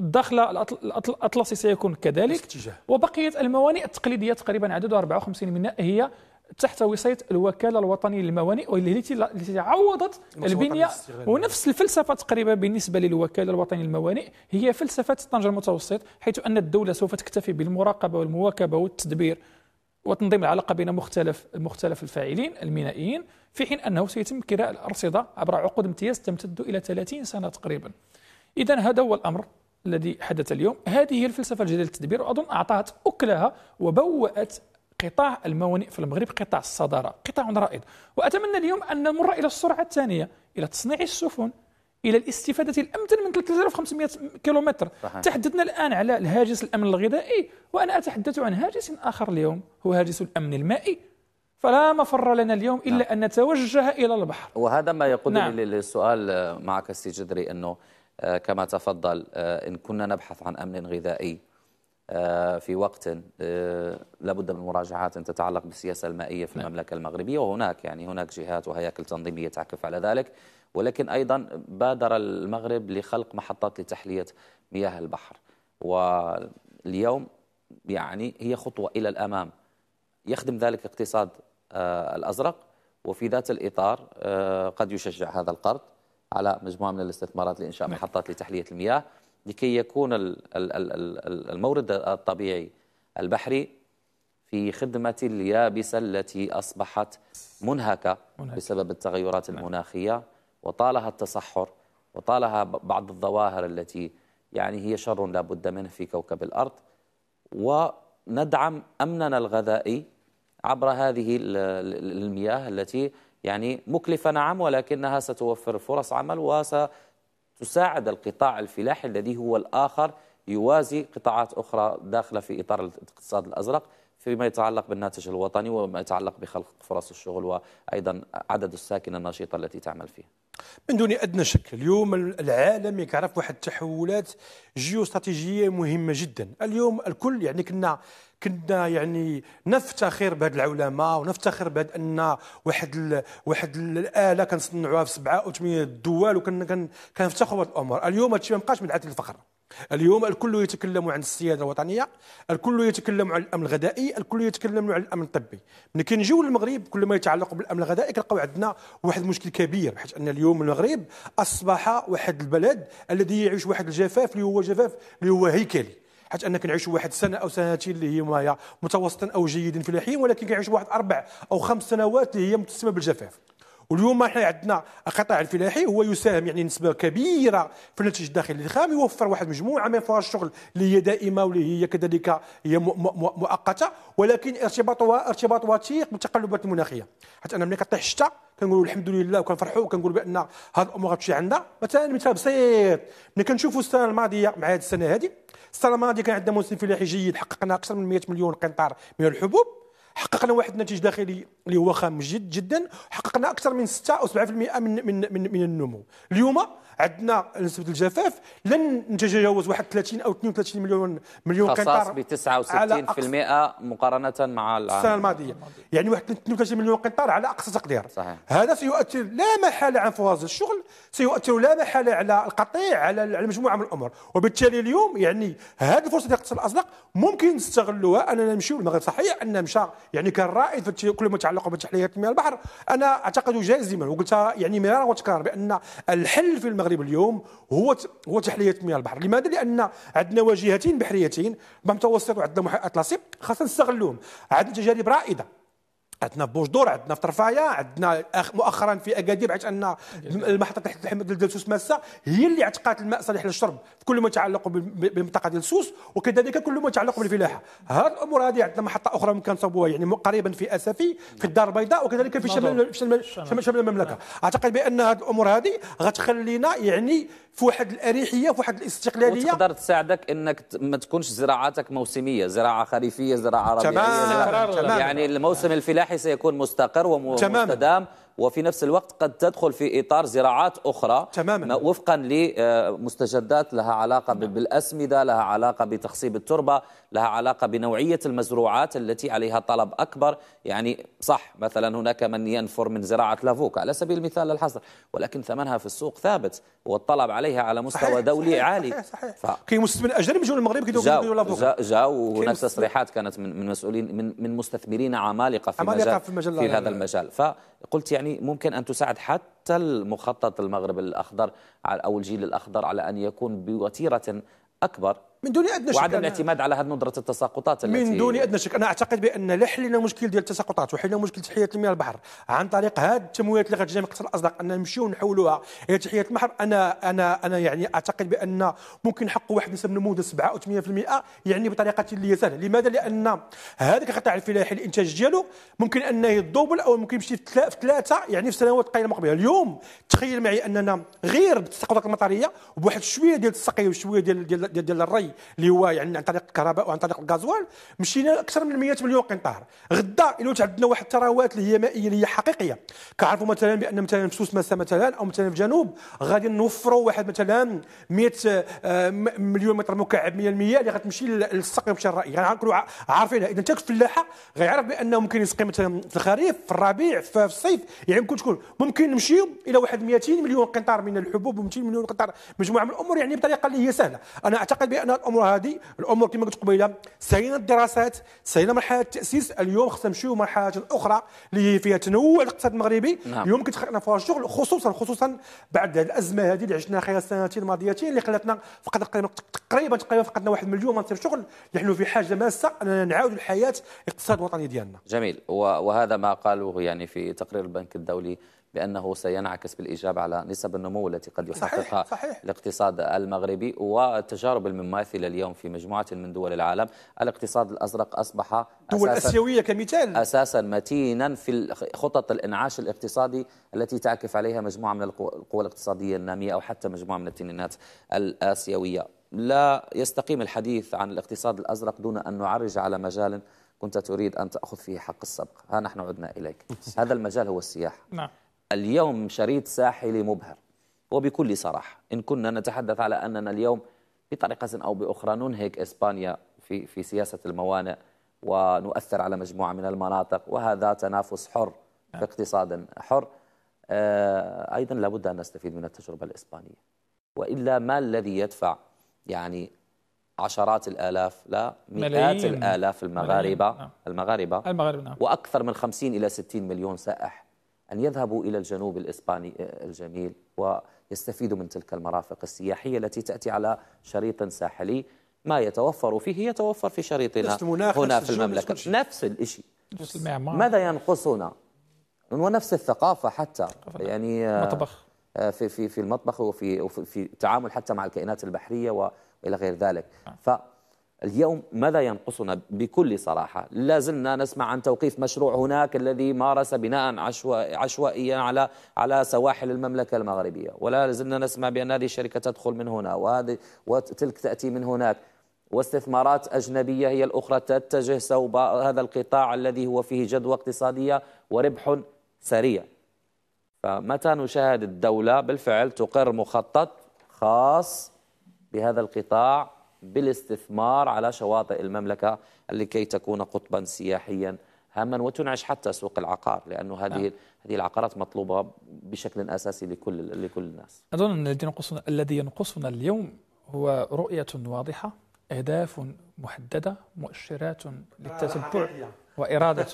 الداخل الأطلسي سيكون كذلك وبقية الموانئ التقليدية تقريبا عددها 54 منها هي تحت وصايه الوكاله الوطنيه للموانئ والتي عوضت البنيه ونفس الفلسفه تقريبا بالنسبه للوكاله الوطنيه للموانئ هي فلسفه طنجه المتوسط حيث ان الدوله سوف تكتفي بالمراقبه والمواكبه والتدبير وتنظيم العلاقه بين مختلف مختلف الفاعلين المينائيين في حين انه سيتم كراء الارصده عبر عقود امتياز تمتد الى 30 سنه تقريبا اذا هذا هو الامر الذي حدث اليوم هذه هي الفلسفه الجديده للتدبير واظن اعطت اكلها وبوات قطاع الموانئ في المغرب قطاع الصدارة قطاع رائد وأتمنى اليوم أن نمر إلى السرعة الثانية إلى تصنيع السفن الى الاستفاده الامثل من 3500 كيلومتر صحيح. تحدثنا الان على الهاجس الامن الغذائي وانا اتحدث عن هاجس اخر اليوم هو هاجس الامن المائي فلا مفر لنا اليوم الا نعم. ان نتوجه الى البحر وهذا ما يقودني نعم. للسؤال آه، معك السي جدري انه آه، كما تفضل آه، ان كنا نبحث عن امن غذائي آه، في وقت آه، لابد من مراجعات تتعلق بالسياسة المائية في نعم. المملكة المغربية وهناك يعني هناك جهات وهياكل تنظيمية تعكف على ذلك ولكن أيضا بادر المغرب لخلق محطات لتحلية مياه البحر واليوم يعني هي خطوة إلى الأمام يخدم ذلك اقتصاد آه، الأزرق وفي ذات الإطار قد يشجع هذا القرض على مجموعة من الاستثمارات لإنشاء نعم. محطات لتحلية المياه لكي يكون المورد الطبيعي البحري في خدمة اليابسة التي أصبحت منهكة بسبب التغيرات نعم. المناخية وطالها التصحر وطالها بعض الظواهر التي يعني هي شر لا بد منه في كوكب الأرض وندعم أمننا الغذائي عبر هذه المياه التي يعني مكلفة نعم ولكنها ستوفر فرص عمل وستوفر تساعد القطاع الفلاحي الذي هو الآخر يوازي قطاعات أخرى داخلة في إطار الاقتصاد الأزرق فيما يتعلق بالناتج الوطني وما يتعلق بخلق فرص الشغل وأيضا عدد الساكنة النشيطة التي تعمل فيها من دون ادنى شك اليوم العالم يعرف واحد التحولات جيوستراتيجيه مهمه جدا اليوم الكل يعني كنا كنا يعني نفتخر بهاد العولمه ونفتخر بهاد ان واحد الـ واحد الـ الاله كنصنعوها في سبعه او ثمانيه دول وكنا كنفتخر بهاد الامور اليوم هادشي ما بقاش عاده الفخر اليوم الكل يتكلم عن السياده الوطنيه الكل يتكلم عن الامن الغذائي الكل يتكلم عن الامن الطبي ملي كنجيو للمغرب كل ما يتعلق بالامن الغذائي كنلقاو عندنا واحد المشكل كبير حيت ان اليوم المغرب اصبح واحد البلد الذي يعيش واحد الجفاف اللي هو جفاف اللي هو هيكلي حيت ان كنعيشوا واحد سنه او سنتين اللي هما هي متوسطا او جيدا في الحين ولكن كنعيشوا واحد اربع او خمس سنوات اللي هي متسمه بالجفاف واليوم احنا عندنا القطاع الفلاحي هو يساهم يعني نسبه كبيره في الناتج الداخلي الخام يوفر واحد مجموعه من فرص الشغل اللي هي دائمه واللي هي كذلك هي مؤقته ولكن ارتباطها ارتباط وثيق بالتقلبات المناخيه حتى انا ملي كطيح الشتاء كنقولوا الحمد لله وكنفرحوا وكنقولوا بان هذه الامور غتمشي عندنا مثلا مثال بسيط ملي كنشوفوا السنه الماضيه مع هذه السنه هذه السنه الماضيه كان عندنا موسم فلاحي جيد حققنا اكثر من 100 مليون قنطار من الحبوب حققنا واحد النتيج داخلي اللي هو خام جد جدا حققنا اكثر من 6 او 7% من من من, من النمو اليوم عندنا نسبه الجفاف لن نتجاوز واحد 30 او 32 مليون مليون قنطار ب 69% مقارنه مع السنه الماضيه يعني واحد 32 مليون قنطار على اقصى تقدير صحيح. هذا سيؤثر لا محاله عن فواز الشغل سيؤثر لا محاله على القطيع على مجموعه من الامور وبالتالي اليوم يعني هذه الفرصه ديال الاقتصاد ممكن نستغلوها اننا نمشيو المغرب صحيح ان مشى يعني كان رائد في كل ما يتعلق بتحليه مياه البحر انا اعتقد جازما وقلتها يعني مرارا وتكرارا بان الحل في المغرب المغرب اليوم هو هو تحليه مياه البحر لماذا لان عندنا واجهتين بحريتين بمتوسط وعندنا محيط اطلسي خاصنا نستغلوهم عندنا تجارب رائده عندنا في بوجدور عندنا في ترفايا عندنا مؤخرا في اكادير حيت ان المحطه تحت الحمد ديال سوس ماسه هي اللي اعتقات الماء صالح للشرب في كل ما يتعلق بالمنطقه ديال وكذلك كل ما يتعلق بالفلاحه هذه الامور هذه عندنا محطه اخرى ممكن نصوبوها يعني قريبا في اسفي في نعم. الدار البيضاء وكذلك في شمال شمال, شمال, شمال نعم. المملكه اعتقد بان هذه الامور هذه غتخلينا يعني في واحد الاريحيه في واحد الاستقلاليه وتقدر تساعدك انك ما تكونش زراعاتك موسميه زراعه خريفيه زراعه ربيعيه زراعة يعني الموسم الفلاحي الفلاحي سيكون مستقر ومستدام وفي نفس الوقت قد تدخل في إطار زراعات أخرى تماما وفقا لمستجدات لها علاقة بالأسمدة لها علاقة بتخصيب التربة لها علاقة بنوعية المزروعات التي عليها طلب أكبر يعني صح مثلا هناك من ينفر من زراعة لافوكا على سبيل المثال الحصر ولكن ثمنها في السوق ثابت والطلب عليها على مستوى صحيح دولي صحيح عالي صحيح صحيح ف... كاين مستثمرين اجانب يجون المغرب كيديروا لافوكا جا وهناك تصريحات كانت من من مسؤولين من من مستثمرين عمالقه في عمالقه مجال في, المجال في هذا المجال فقلت يعني ممكن ان تساعد حتى المخطط المغرب الاخضر او الجيل الاخضر على ان يكون بوتيره اكبر من دون ادنى شك وعدم الاعتماد على هذه ندره التساقطات التي من دون ادنى شك انا اعتقد بان لا حلينا مشكل ديال التساقطات وحلينا مشكل تحيه المياه البحر عن طريق هذه التمويلات اللي غتجي من قصر الازرق ان نمشيو نحولوها الى تحيه البحر انا انا انا يعني اعتقد بان ممكن حق واحد نسب نموذج 7 او 8% يعني بطريقه اللي سهله لماذا لان هذاك القطاع الفلاحي الانتاج ديالو ممكن انه يدوبل او ممكن يمشي في ثلاثه يعني في سنوات قليله مقبله اليوم تخيل معي اننا غير بالتساقطات المطريه وبواحد شويه ديال السقي وشويه ديال ديال, ديال, ديال الري اللي هو يعني عن طريق الكهرباء وعن طريق الغازوال مشينا اكثر من 100 مليون قنطار غدا الى عندنا واحد الثروات اللي هي مائيه اللي هي حقيقيه كنعرفوا مثلا بان مثلا في ماسا مثلا او مثلا في جنوب غادي نوفروا واحد مثلا 100 آه، مليون متر مكعب من المياه اللي غتمشي للسقي الشرائي غنكونوا يعني عارفينها اذا حتى الفلاحه غيعرف بانه ممكن يسقي مثلا في الخريف في الربيع في الصيف يعني ممكن تكون ممكن نمشيو الى واحد 200 مليون قنطار من الحبوب و200 مليون قنطار مجموعه من الامور يعني بطريقه اللي هي سهله انا اعتقد بان الامور هذه الامور كما قلت قبيله سهينا الدراسات سهينا مرحله التاسيس اليوم خصنا نمشيو مرحله اخرى اللي هي فيها تنوع الاقتصاد المغربي نعم. اليوم كتخلقنا فيها الشغل خصوصا خصوصا بعد الازمه هذه اللي عشناها خلال السنتين الماضيتين اللي خلاتنا فقد تقريبا تقريبا فقدنا واحد مليون منصب شغل نحن في حاجه ماسه اننا نعاود الحياه الاقتصاد الوطني ديالنا جميل وهذا ما قالوه يعني في تقرير البنك الدولي بأنه سينعكس بالإيجاب على نسب النمو التي قد يحققها صحيح. الاقتصاد المغربي والتجارب المماثلة اليوم في مجموعة من دول العالم الاقتصاد الأزرق أصبح دول أسيوية كمثال أساسا متينا في خطط الإنعاش الاقتصادي التي تعكف عليها مجموعة من القوى الاقتصادية النامية أو حتى مجموعة من التنينات الآسيوية لا يستقيم الحديث عن الاقتصاد الأزرق دون أن نعرج على مجال كنت تريد أن تأخذ فيه حق السبق ها نحن عدنا إليك هذا المجال هو السياحة نعم اليوم شريط ساحلي مبهر وبكل صراحة إن كنا نتحدث على أننا اليوم بطريقة أو بأخرى ننهك إسبانيا في, في سياسة الموانئ ونؤثر على مجموعة من المناطق وهذا تنافس حر في نعم. اقتصاد حر آه، أيضا لابد أن نستفيد من التجربة الإسبانية وإلا ما الذي يدفع يعني عشرات الآلاف لا مئات الآلاف المغاربة نعم. المغاربة المغاربة نعم. وأكثر من 50 إلى 60 مليون سائح أن يذهبوا إلى الجنوب الإسباني آه، الجميل ويستفيدوا من تلك المرافق السياحية التي تأتي على شريط ساحلي ما يتوفر فيه يتوفر في شريطنا هنا في المملكة نفس الشيء ماذا ينقصنا ونفس الثقافة حتى نعم. يعني آه، مطبخ آه، في في في المطبخ وفي في التعامل حتى مع الكائنات البحرية وإلى غير ذلك نعم. ف اليوم ماذا ينقصنا بكل صراحة لا زلنا نسمع عن توقيف مشروع هناك الذي مارس بناء عشوائيا على على سواحل المملكة المغربية ولا زلنا نسمع بأن هذه الشركة تدخل من هنا وهذه وتلك تأتي من هناك واستثمارات أجنبية هي الأخرى تتجه صوب هذا القطاع الذي هو فيه جدوى اقتصادية وربح سريع فمتى نشاهد الدولة بالفعل تقر مخطط خاص بهذا القطاع بالاستثمار على شواطئ المملكة لكي تكون قطبا سياحيا هاما وتنعش حتى سوق العقار لانه نعم. هذه نعم. هذه العقارات مطلوبه بشكل اساسي لكل لكل الناس. اظن ان الذي ينقصنا الذي ينقصنا اليوم هو رؤيه واضحه، اهداف محدده، مؤشرات للتتبع واراده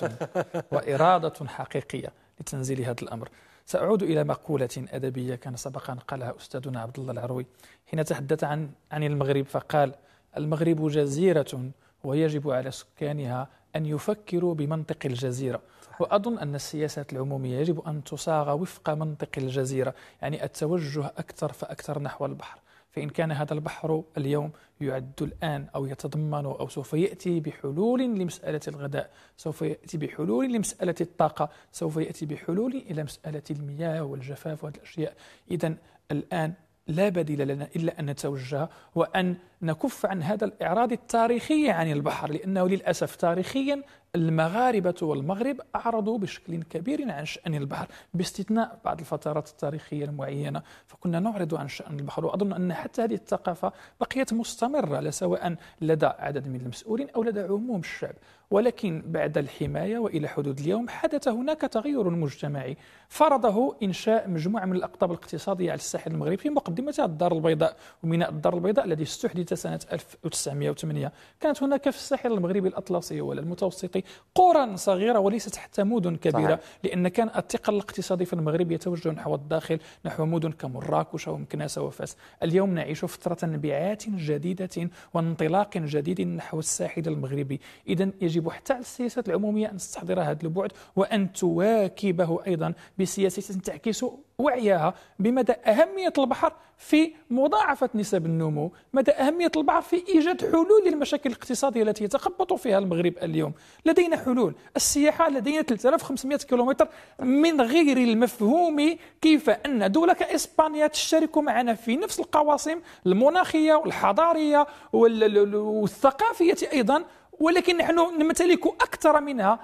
واراده حقيقيه لتنزيل هذا الامر. سأعود إلى مقولة أدبية كان سبق أن قالها أستاذنا عبد الله العروي حين تحدث عن عن المغرب فقال المغرب جزيرة ويجب على سكانها أن يفكروا بمنطق الجزيرة وأظن أن السياسات العمومية يجب أن تصاغ وفق منطق الجزيرة يعني التوجه أكثر فأكثر نحو البحر فإن كان هذا البحر اليوم يعد الآن أو يتضمن أو سوف يأتي بحلول لمسألة الغذاء سوف يأتي بحلول لمسألة الطاقة سوف يأتي بحلول إلى مسألة المياه والجفاف وهذه الأشياء إذا الآن لا بديل لنا إلا أن نتوجه وأن نكف عن هذا الإعراض التاريخي عن البحر لأنه للأسف تاريخيا المغاربة والمغرب أعرضوا بشكل كبير عن شأن البحر باستثناء بعض الفترات التاريخية المعينة فكنا نعرض عن شأن البحر وأظن أن حتى هذه الثقافة بقيت مستمرة سواء لدى عدد من المسؤولين أو لدى عموم الشعب ولكن بعد الحماية وإلى حدود اليوم حدث هناك تغير مجتمعي فرضه إنشاء مجموعة من الأقطاب الاقتصادية على الساحل المغربي في مقدمتها الدار البيضاء وميناء الدار البيضاء الذي استحدث سنة 1908 كانت هناك في الساحل المغربي الأطلسي ولا المتوسطي قرى صغيرة وليست حتى مدن كبيرة صحيح. لأن كان الثقل الاقتصادي في المغرب يتوجه نحو الداخل نحو مدن كمراكش ومكناسة وفاس اليوم نعيش فترة انبعاث جديدة وانطلاق جديد نحو الساحل المغربي إذا يجب حتى على السياسات العموميه ان تستحضر هذا البعد وان تواكبه ايضا بسياسات تعكس وعيها بمدى أهمية البحر في مضاعفة نسب النمو مدى أهمية البحر في إيجاد حلول للمشاكل الاقتصادية التي يتخبط فيها المغرب اليوم لدينا حلول السياحة لدينا 3500 كيلومتر من غير المفهوم كيف أن دولة كإسبانيا تشترك معنا في نفس القواسم المناخية والحضارية والثقافية أيضا ولكن نحن نمتلك أكثر منها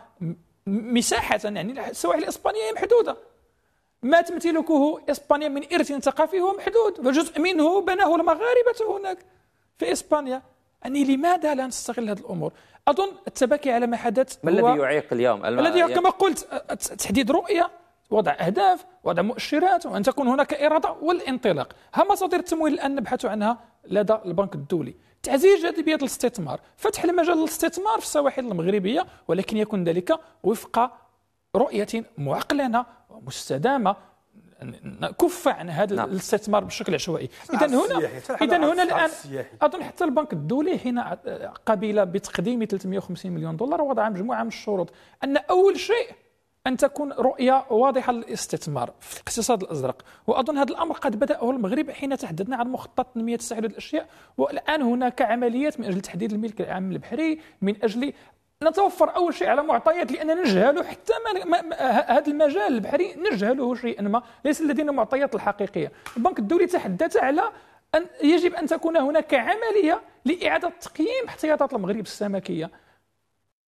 مساحة يعني السواحل الإسبانية محدودة ما تمتلكه إسبانيا من إرث ثقافي هو محدود وجزء منه بناه المغاربة هناك في إسبانيا يعني لماذا لا نستغل هذه الأمور أظن التبكي على ما حدث ما الذي يعيق اليوم الذي كما قلت تحديد رؤية وضع أهداف وضع مؤشرات وأن تكون هناك إرادة والانطلاق ها مصادر التمويل الآن نبحث عنها لدى البنك الدولي تعزيز جاذبيه الاستثمار فتح المجال للاستثمار في السواحل المغربيه ولكن يكون ذلك وفق رؤيه معقلنه ومستدامة كف عن هذا نعم. الاستثمار بشكل عشوائي اذا هنا اذا هنا الان اظن حتى البنك الدولي هنا قبل بتقديم 350 مليون دولار ووضع مجموعه من الشروط ان اول شيء أن تكون رؤية واضحة للاستثمار في الاقتصاد الأزرق وأظن هذا الأمر قد بدأه المغرب حين تحدثنا عن مخطط تنمية الساحل الأشياء والآن هناك عمليات من أجل تحديد الملك العام البحري من أجل نتوفر اول شيء على معطيات لاننا نجهل حتى ما, ما هذا المجال البحري نجهله شيئا ما ليس لدينا معطيات الحقيقيه البنك الدولي تحدث على ان يجب ان تكون هناك عمليه لاعاده تقييم احتياطات المغرب السمكيه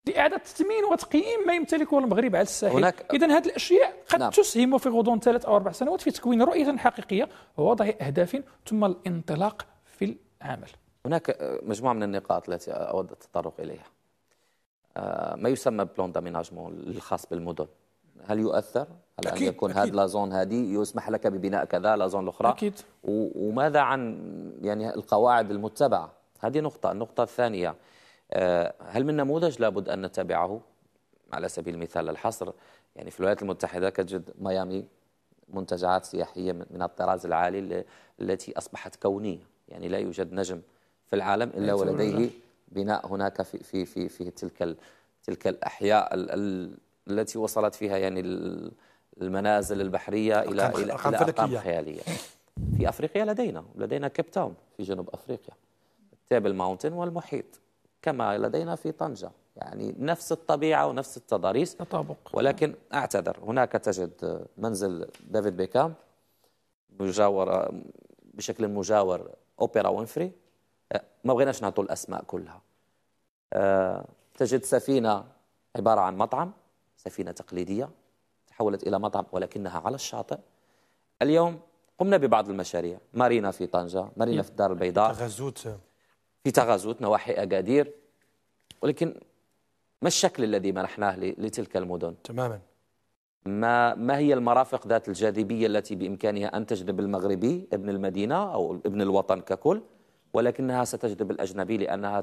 لإعادة تثمين وتقييم ما يمتلكه المغرب على الساحل هناك... إذا هذه الأشياء قد نعم. تسهم في غضون ثلاث أو أربع سنوات في تكوين رؤية حقيقية ووضع أهداف ثم الانطلاق في العمل هناك آه، مجموعة من النقاط التي أود التطرق إليها آه، ما يسمى بلون داميناجمون الخاص بالمدن هل يؤثر؟ على أكيد. أن يكون هذه لازون هذه يسمح لك ببناء كذا لازون الأخرى؟ أكيد وماذا عن يعني القواعد المتبعة؟ هذه نقطة، النقطة الثانية آه، هل من نموذج لابد أن نتبعه على سبيل المثال الحصر يعني في الولايات المتحدة كتجد ميامي منتجعات سياحية من الطراز العالي التي أصبحت كونية يعني لا يوجد نجم في العالم إلا أيوة، ولديه نعم. بناء هناك في في في, في تلك تلك الأحياء التي وصلت فيها يعني المنازل البحرية إلى إلى أرقام خيالية في أفريقيا لدينا لدينا كيب تاون في جنوب أفريقيا تيبل ماونتن والمحيط كما لدينا في طنجة يعني نفس الطبيعة ونفس التضاريس تطابق ولكن أعتذر هناك تجد منزل ديفيد بيكام مجاورة بشكل مجاور أوبرا وينفري ما بغيناش نعطوا الأسماء كلها تجد سفينة عبارة عن مطعم سفينة تقليدية تحولت إلى مطعم ولكنها على الشاطئ اليوم قمنا ببعض المشاريع مارينا في طنجة مارينا في الدار البيضاء غزوت في تغازوت نواحي أكادير ولكن ما الشكل الذي منحناه لتلك المدن تماما ما ما هي المرافق ذات الجاذبيه التي بامكانها ان تجذب المغربي ابن المدينه او ابن الوطن ككل ولكنها ستجذب الاجنبي لانها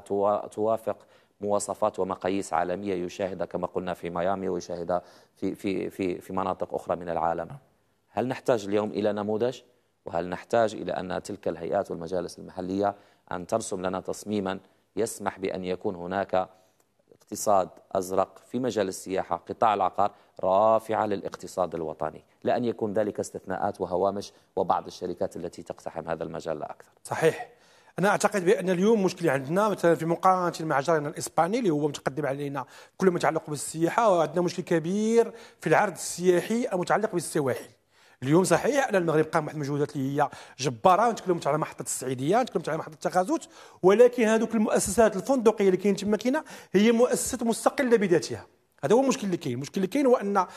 توافق مواصفات ومقاييس عالميه يشاهدها كما قلنا في ميامي ويشاهدها في في في في مناطق اخرى من العالم. هل نحتاج اليوم الى نموذج؟ وهل نحتاج الى ان تلك الهيئات والمجالس المحليه أن ترسم لنا تصميما يسمح بأن يكون هناك اقتصاد أزرق في مجال السياحة قطاع العقار رافعة للاقتصاد الوطني لأن يكون ذلك استثناءات وهوامش وبعض الشركات التي تقتحم هذا المجال لا أكثر صحيح انا اعتقد بان اليوم مشكله عندنا مثلا في مقارنه مع جارنا الاسباني اللي هو متقدم علينا كل ما يتعلق بالسياحه وعندنا مشكل كبير في العرض السياحي المتعلق بالسواحل اليوم صحيح ان المغرب قام بواحد المجهودات اللي هي جباره تكلمت على محطه السعيديه تكلمت على محطه التغازوت ولكن هذوك المؤسسات الفندقيه اللي كاين تما كاينه هي مؤسسات مستقله بذاتها هذا هو المشكل اللي كاين المشكل اللي كاين هو ان انا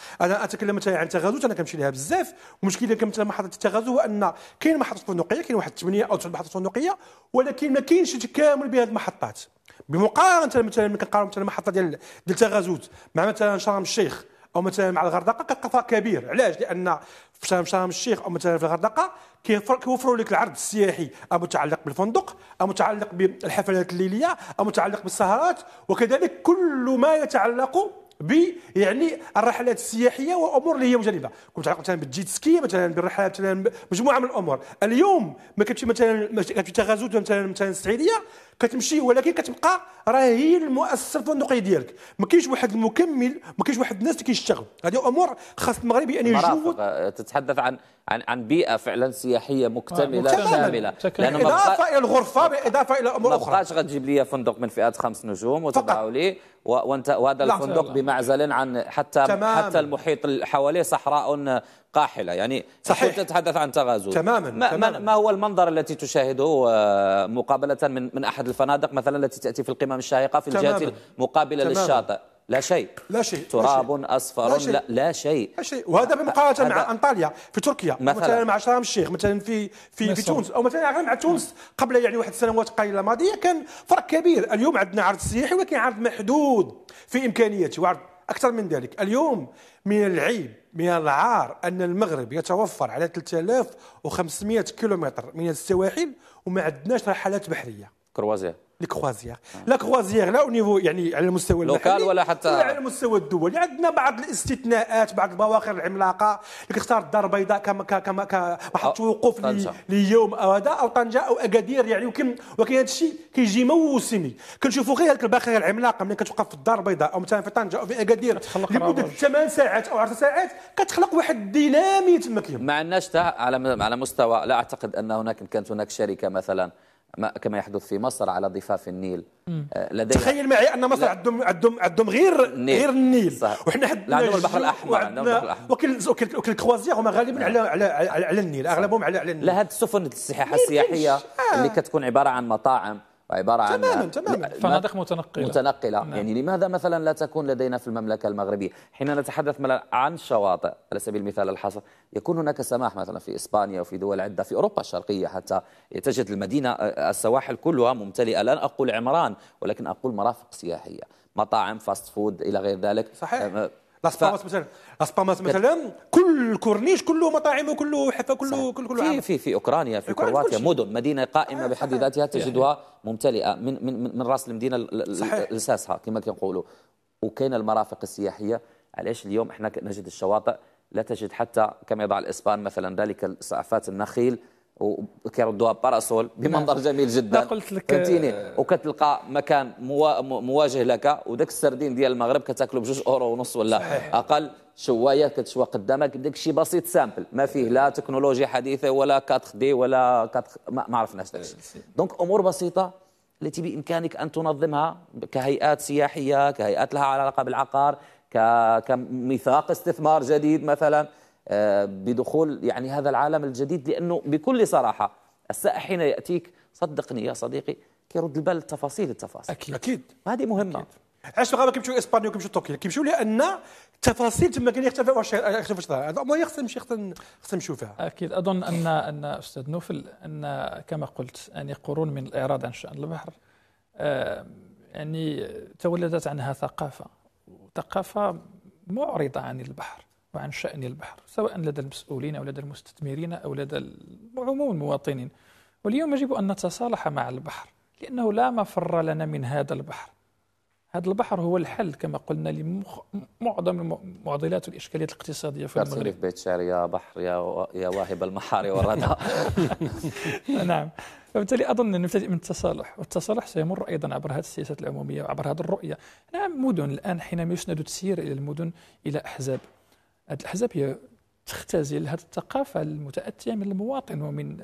اتكلم مثلا عن التغازوت انا كنمشي لها بزاف المشكل اللي كنمثل محطه التغازوت هو ان كاين محطه فندقيه كاين واحد 8 او 9 محطات فندقيه ولكن ما كاينش تكامل بهذه المحطات بمقارنه مثلا ملي كنقارن مثلا المحطه ديال ديال التغازل مع مثلا شرم الشيخ او مثلا مع الغردقه فرق كبير علاش لان في شرم الشيخ او مثلا في الغردقه كيوفروا لك العرض السياحي المتعلق بالفندق المتعلق بالحفلات الليليه المتعلق بالسهرات وكذلك كل ما يتعلق ب يعني الرحلات السياحيه وامور اللي هي مجانبه كنت متعلق مثلا بالجيت سكي مثلا بالرحلات مثلا مجموعه من الامور اليوم ما كتمشي مثلا كتمشي تغازوت مثلا مثلا السعيديه كتمشي ولكن كتبقى راه هي المؤسسه الفندقيه ديالك ما كاينش واحد المكمل ما كاينش واحد الناس اللي كيشتغلوا هذه امور خاص المغرب يعني ان يجود آه، تتحدث عن عن عن بيئه فعلا سياحيه آه، مكتمله شامله لانه بالاضافه الى الغرفه بالاضافه الى امور اخرى ما بقاش غتجيب لي فندق من فئه خمس نجوم وتضعوا لي وانت وهذا الفندق بمعزل عن حتى تمام. حتى المحيط حواليه صحراء قاحلة يعني صحيح تتحدث عن تغازل تماما ما, تماما ما هو المنظر التي تشاهده آه، مقابلة من من أحد الفنادق مثلا التي تأتي في القمم الشاهقة في الجهة المقابلة تماماً للشاطئ لا شيء لا شيء تراب لا شيء. اصفر لا شيء. لا, لا شيء لا شيء وهذا بمقارنه مع انطاليا في تركيا مثلا, مثلا مع شرم الشيخ مثلا في في, مثلا. في تونس او مثلا مع تونس قبل يعني واحد السنوات قليله ماضيه كان فرق كبير اليوم عندنا عرض سياحي ولكن عرض محدود في امكانياته وعرض اكثر من ذلك اليوم من العيب من العار أن المغرب يتوفر على 3500 كيلومتر من السواحل وما عندناش رحلات بحرية كروازير الكروازيير لا كروازيير لا او نيفو يعني على المستوى لوكال ولا حتى ولا على المستوى الدولي عندنا بعض الاستثناءات بعض البواخر العملاقه اللي كتختار الدار البيضاء كما كما كمحط وقوف ليوم او هذا او طنجه او اكادير يعني يمكن ولكن هذا الشيء كيجي موسمي كنشوفوا غير هذيك الباخره العملاقه ملي كتوقف في الدار البيضاء او مثلا في طنجه او في اكادير لمده 8 ساعات او 10 ساعات كتخلق واحد الديناميه تما كيما ما عندناش على على مستوى لا اعتقد ان هناك كانت هناك شركه مثلا كما يحدث في مصر على ضفاف النيل آه، لديها تخيل معي ان مصر عندهم عندهم عندهم غير نيل. غير النيل صح. وحنا عندنا البحر الاحمر عندنا وكل وكل الكروازيير هما غالبا نعم. على على على النيل اغلبهم على على النيل لهاد السفن السياحيه اللي كتكون عباره عن مطاعم عبارة عن تماما تماما فنادق متنقلة متنقلة نعم. يعني لماذا مثلا لا تكون لدينا في المملكة المغربية حين نتحدث مثلا عن الشواطئ على سبيل المثال الحصر يكون هناك سماح مثلا في إسبانيا وفي دول عدة في أوروبا الشرقية حتى تجد المدينة آه، آه، السواحل كلها ممتلئة لن أقول عمران ولكن أقول مرافق سياحية مطاعم فاست فود إلى غير ذلك صحيح آه، لاس مثلا لاس مثلا كل كورنيش كله مطاعم وكله حفا كله كله كله في في في اوكرانيا في كرواتيا مدن مدينه قائمه بحد ذاتها تجدها ممتلئه من من من راس المدينه لساسها كما كنقولوا وكاين المرافق السياحيه علاش اليوم احنا نجد الشواطئ لا تجد حتى كما يضع الاسبان مثلا ذلك سعفات النخيل وكيردوها باراسول نعم. بمنظر جميل جدا قلت لك فهمتيني آه. وكتلقى مكان مواجه لك وداك السردين ديال المغرب كتاكلو بجوج اورو ونص ولا صحيح. اقل شوايه كتشوى قدامك داك الشيء بسيط سامبل ما فيه لا تكنولوجيا حديثه ولا 4 دي ولا 4 ما عرفناش داك الشيء آه، آه. دونك امور بسيطه التي بامكانك ان تنظمها كهيئات سياحيه كهيئات لها علاقه بالعقار كميثاق استثمار جديد مثلا بدخول يعني هذا العالم الجديد لأنه بكل صراحة السائح حين يأتيك صدقني يا صديقي كيرد البال تفاصيل التفاصيل أكيد أكيد هذه مهمة أكيد. علاش الغابه كيمشيو اسبانيا وكيمشيو تركيا كيمشيو لان التفاصيل تما كاين يختفى واش يختلف هذا امور خصنا نمشي خصهم نشوفها اكيد اظن ان ان استاذ نوفل ان كما قلت يعني قرون من الاعراض عن شان البحر آه، يعني تولدت عنها ثقافه وثقافه معرضه عن البحر وعن شأن البحر سواء لدى المسؤولين أو لدى المستثمرين أو لدى عموم المواطنين واليوم يجب أن نتصالح مع البحر لأنه لا مفر لنا من هذا البحر هذا البحر هو الحل كما قلنا لمعظم المعضلات والاشكاليات الاقتصاديه في المغرب بيت شعر يا بحر يا و... يا واهب المحار والردى نعم فبالتالي اظن ان نبتدئ من التصالح والتصالح سيمر ايضا عبر هذه السياسات العموميه وعبر هذه الرؤيه نعم مدن الان حينما يسند تسير الى المدن الى احزاب هذه الأحزاب هي تختزل هذه الثقافة المتأتية من المواطن ومن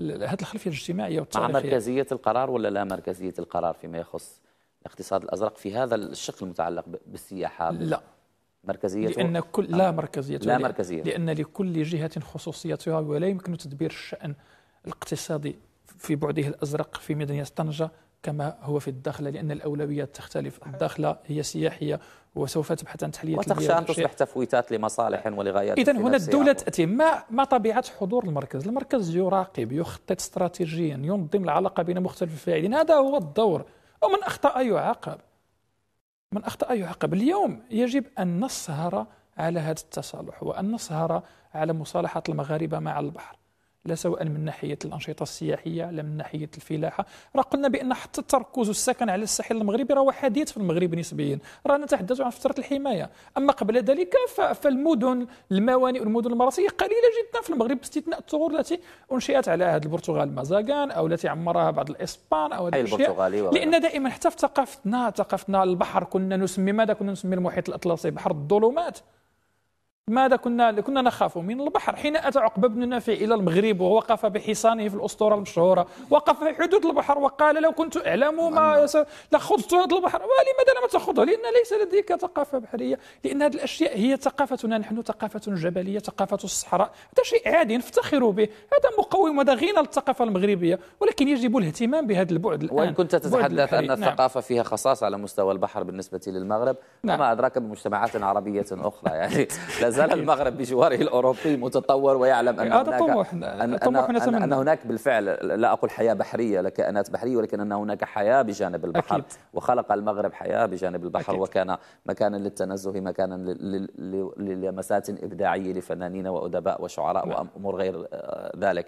هذه الخلفية الاجتماعية والتاريخية مع مركزية القرار ولا لا مركزية القرار فيما يخص الاقتصاد الأزرق في هذا الشق المتعلق بالسياحة لا مركزية لأن كل لا آه. مركزية لا مركزية لأن لكل جهة خصوصيتها ولا يمكن تدبير الشأن الاقتصادي في بعده الأزرق في مدينة طنجة كما هو في الداخلة لأن الأولويات تختلف الداخلة هي سياحية وسوف تبحث عن تحلية وتخشى أن تصبح تفويتات لمصالح ولغايات إذا هنا الدولة تأتي ما, ما طبيعة حضور المركز المركز يراقب يخطط استراتيجيا ينظم العلاقة بين مختلف الفاعلين هذا هو الدور ومن أخطأ يعاقب من أخطأ يعاقب اليوم يجب أن نسهر على هذا التصالح وأن نسهر على مصالحة المغاربة مع البحر لا سواء من ناحية الأنشطة السياحية لا من ناحية الفلاحة راه قلنا بأن حتى التركز السكن على الساحل المغربي راه حديث في المغرب نسبيا راه نتحدث عن فترة الحماية أما قبل ذلك فالمدن الموانئ والمدن المراسية قليلة جدا في المغرب باستثناء الثغور التي أنشئت على هذا البرتغال مازاغان أو التي عمرها بعض الإسبان أو البرتغالي لأن دائما حتى في ثقافتنا ثقافتنا البحر كنا نسمي ماذا كنا نسمي المحيط الأطلسي بحر الظلمات ماذا كنا كنا نخاف من البحر حين اتى عقبه بن نافع الى المغرب ووقف بحصانه في الاسطوره المشهوره وقف في حدود البحر وقال لو كنت اعلم ما لخضت هذا البحر ولماذا لم تخضه لان ليس لديك ثقافه بحريه لان هذه الاشياء هي ثقافتنا نحن ثقافه جبليه ثقافه الصحراء هذا شيء عادي نفتخر به هذا مقوم هذا غنى للثقافه المغربيه ولكن يجب الاهتمام بهذا البعد الان وان كنت تتحدث ان نعم. الثقافه نعم. فيها خصاصه على مستوى البحر بالنسبه للمغرب نعم. ما ادراك بمجتمعات عربيه اخرى يعني زال المغرب بجواره الاوروبي متطور ويعلم ان هذا آه، طموحنا آه، أن, أن, أن هناك بالفعل لا اقول حياه بحريه لكائنات بحريه ولكن ان هناك حياه بجانب البحر أكيد. وخلق المغرب حياه بجانب البحر أكيد. وكان مكانا للتنزه مكانا للمسات ابداعيه لفنانين وادباء وشعراء نعم. وامور غير آه، ذلك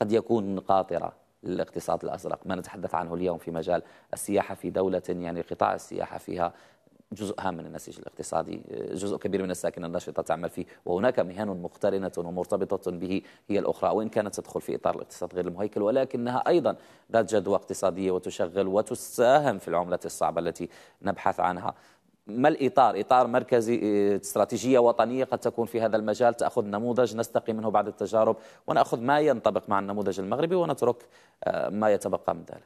قد يكون قاطره للاقتصاد الازرق ما نتحدث عنه اليوم في مجال السياحه في دوله يعني قطاع السياحه فيها جزء هام من النسيج الاقتصادي آه، جزء كبير من الساكنة النشطة تعمل فيه وهناك مهن مقترنة ومرتبطة به هي الأخرى وإن كانت تدخل في إطار الاقتصاد غير المهيكل ولكنها أيضا ذات جدوى اقتصادية وتشغل وتساهم في العملة الصعبة التي نبحث عنها ما الإطار؟ إطار مركزي آه، استراتيجية وطنية قد تكون في هذا المجال تأخذ نموذج نستقي منه بعد التجارب ونأخذ ما ينطبق مع النموذج المغربي ونترك آه، ما يتبقى من ذلك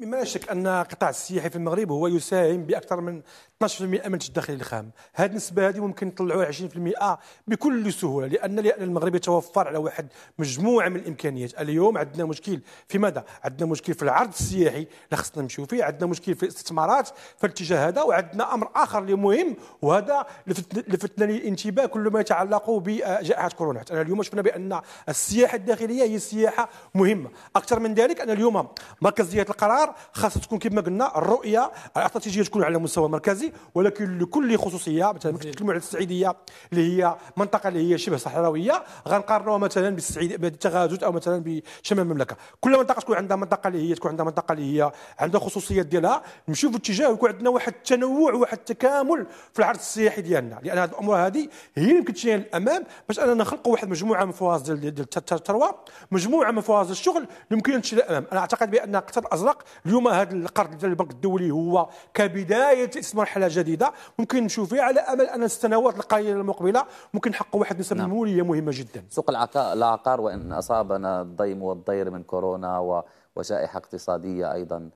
مما شك ان القطاع السياحي في المغرب هو يساهم باكثر من 12% من الداخلي الخام هذه النسبه هذه ممكن نطلعوها 20% بكل سهوله لان لان المغرب يتوفر على واحد مجموعه من الامكانيات اليوم عندنا مشكل في ماذا عندنا مشكل في العرض السياحي اللي خصنا نمشيو فيه عندنا مشكل في الاستثمارات في الاتجاه هذا وعندنا امر اخر اللي مهم وهذا لفتنا للانتباه كل ما يتعلق بجائحه كورونا انا اليوم شفنا بان السياحه الداخليه هي سياحه مهمه اكثر من ذلك انا اليوم مركز وكايه القرار خاصها تكون كما قلنا الرؤيه الاستراتيجيه تكون على مستوى مركزي ولكن لكل خصوصيه مثلا ملي على السعيديه اللي هي منطقه اللي هي شبه صحراويه غنقارنوها مثلا بالسعيد بالتغازوت او مثلا بشمال المملكه كل منطقه تكون عندها منطقه اللي هي تكون عندها منطقه اللي هي عندها خصوصيات ديالها نمشيو في اتجاه ويكون عندنا واحد التنوع وواحد التكامل في العرض السياحي ديالنا لان هذه الامور هذه هي اللي تشيل الامام باش اننا نخلقوا واحد مجموعه من فواز ديال الثروه مجموعه من فواز الشغل يمكن تشيل الامام انا اعتقد بان اكثر الازرق اليوم هذا القرض ديال البنك الدولي هو كبدايه اسم مرحله جديده ممكن نمشيو فيه على امل ان السنوات القليله المقبله ممكن نحققوا واحد نسب نعم. الموليه مهمه جدا سوق العقار وان اصابنا الضيم والضير من كورونا وجائحه اقتصاديه ايضا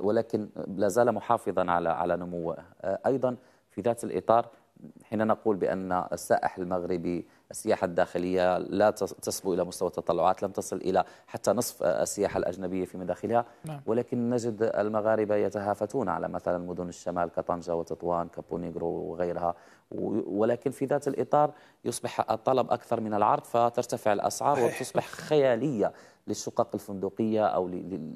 ولكن لا زال محافظا على على نموه ايضا في ذات الاطار حين نقول بان السائح المغربي السياحة الداخلية لا تصبو إلى مستوى التطلعات لم تصل إلى حتى نصف السياحة الأجنبية في مداخلها نعم. ولكن نجد المغاربة يتهافتون على مثلا مدن الشمال كطنجة وتطوان كابونيغرو وغيرها ولكن في ذات الإطار يصبح الطلب أكثر من العرض فترتفع الأسعار وتصبح خيالية للشقق الفندقية أو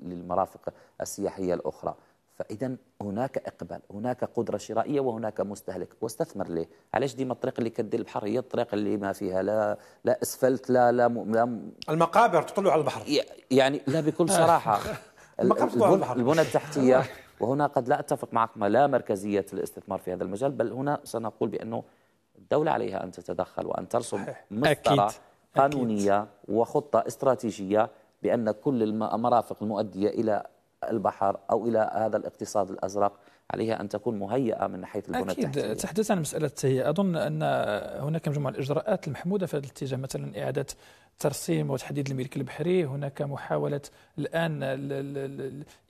للمرافق السياحية الأخرى فاذا هناك اقبال هناك قدره شرائيه وهناك مستهلك واستثمر ليه علاش ديما الطريق اللي كدير البحر هي الطريق اللي ما فيها لا لا اسفلت لا لا, م... لا م... المقابر تطلع على البحر يعني لا بكل آه. صراحه البنى التحتيه وهنا قد لا اتفق معكم لا مركزيه الاستثمار في هذا المجال بل هنا سنقول بانه الدوله عليها ان تتدخل وان ترسم مسطره قانونيه وخطه استراتيجيه بان كل المرافق المؤديه الى البحر أو إلى هذا الاقتصاد الأزرق عليها أن تكون مهيئة من ناحية البنى التحتية أكيد تحدث عن مسألة هي أظن أن هناك مجموعة الإجراءات المحمودة في هذا الاتجاه مثلا إعادة ترسيم وتحديد الملك البحري هناك محاولة الآن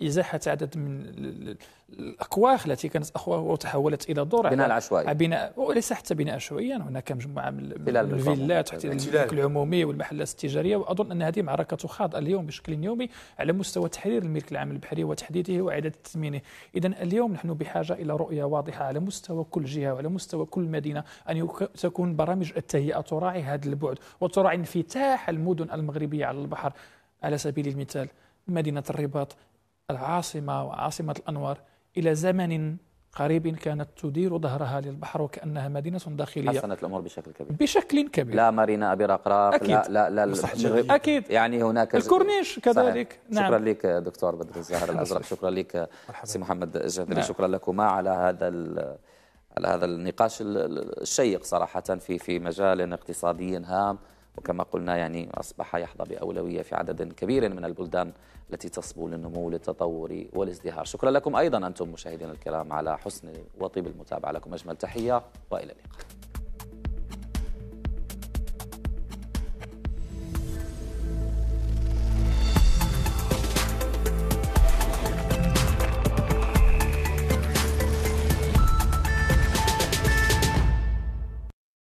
إزاحة عدد من الأكواخ التي كانت أخوة وتحولت إلى دور بناء العشوائي بناء وليس حتى بناء عشوائيا هناك مجموعة من الفيلات تحت الملك العمومي والمحلات التجارية وأظن أن هذه معركة تخاض اليوم بشكل يومي على مستوى تحرير الملك العام البحري وتحديده وإعادة تثمينه إذا اليوم نحن بحاجة إلى رؤية واضحة على مستوى كل جهة وعلى مستوى كل مدينة أن تكون برامج التهيئة تراعي هذا البعد وتراعي انفتاح رواح المدن المغربية على البحر على سبيل المثال مدينة الرباط العاصمة وعاصمة الأنوار إلى زمن قريب كانت تدير ظهرها للبحر وكأنها مدينة داخلية حسنت الأمور بشكل كبير بشكل كبير لا مارينا أبي رقراق أكيد. لا لا لا أكيد يعني هناك الكورنيش كذلك نعم شكرا لك دكتور بدر الزهر الأزرق شكرا لك سي محمد الجهدري نعم. شكرا لكما على هذا على هذا النقاش الشيق صراحة في في مجال اقتصادي هام وكما قلنا يعني أصبح يحظى بأولوية في عدد كبير من البلدان التي تصبو للنمو للتطور والازدهار شكرا لكم أيضا أنتم مشاهدينا الكرام على حسن وطيب المتابعة لكم أجمل تحية وإلى اللقاء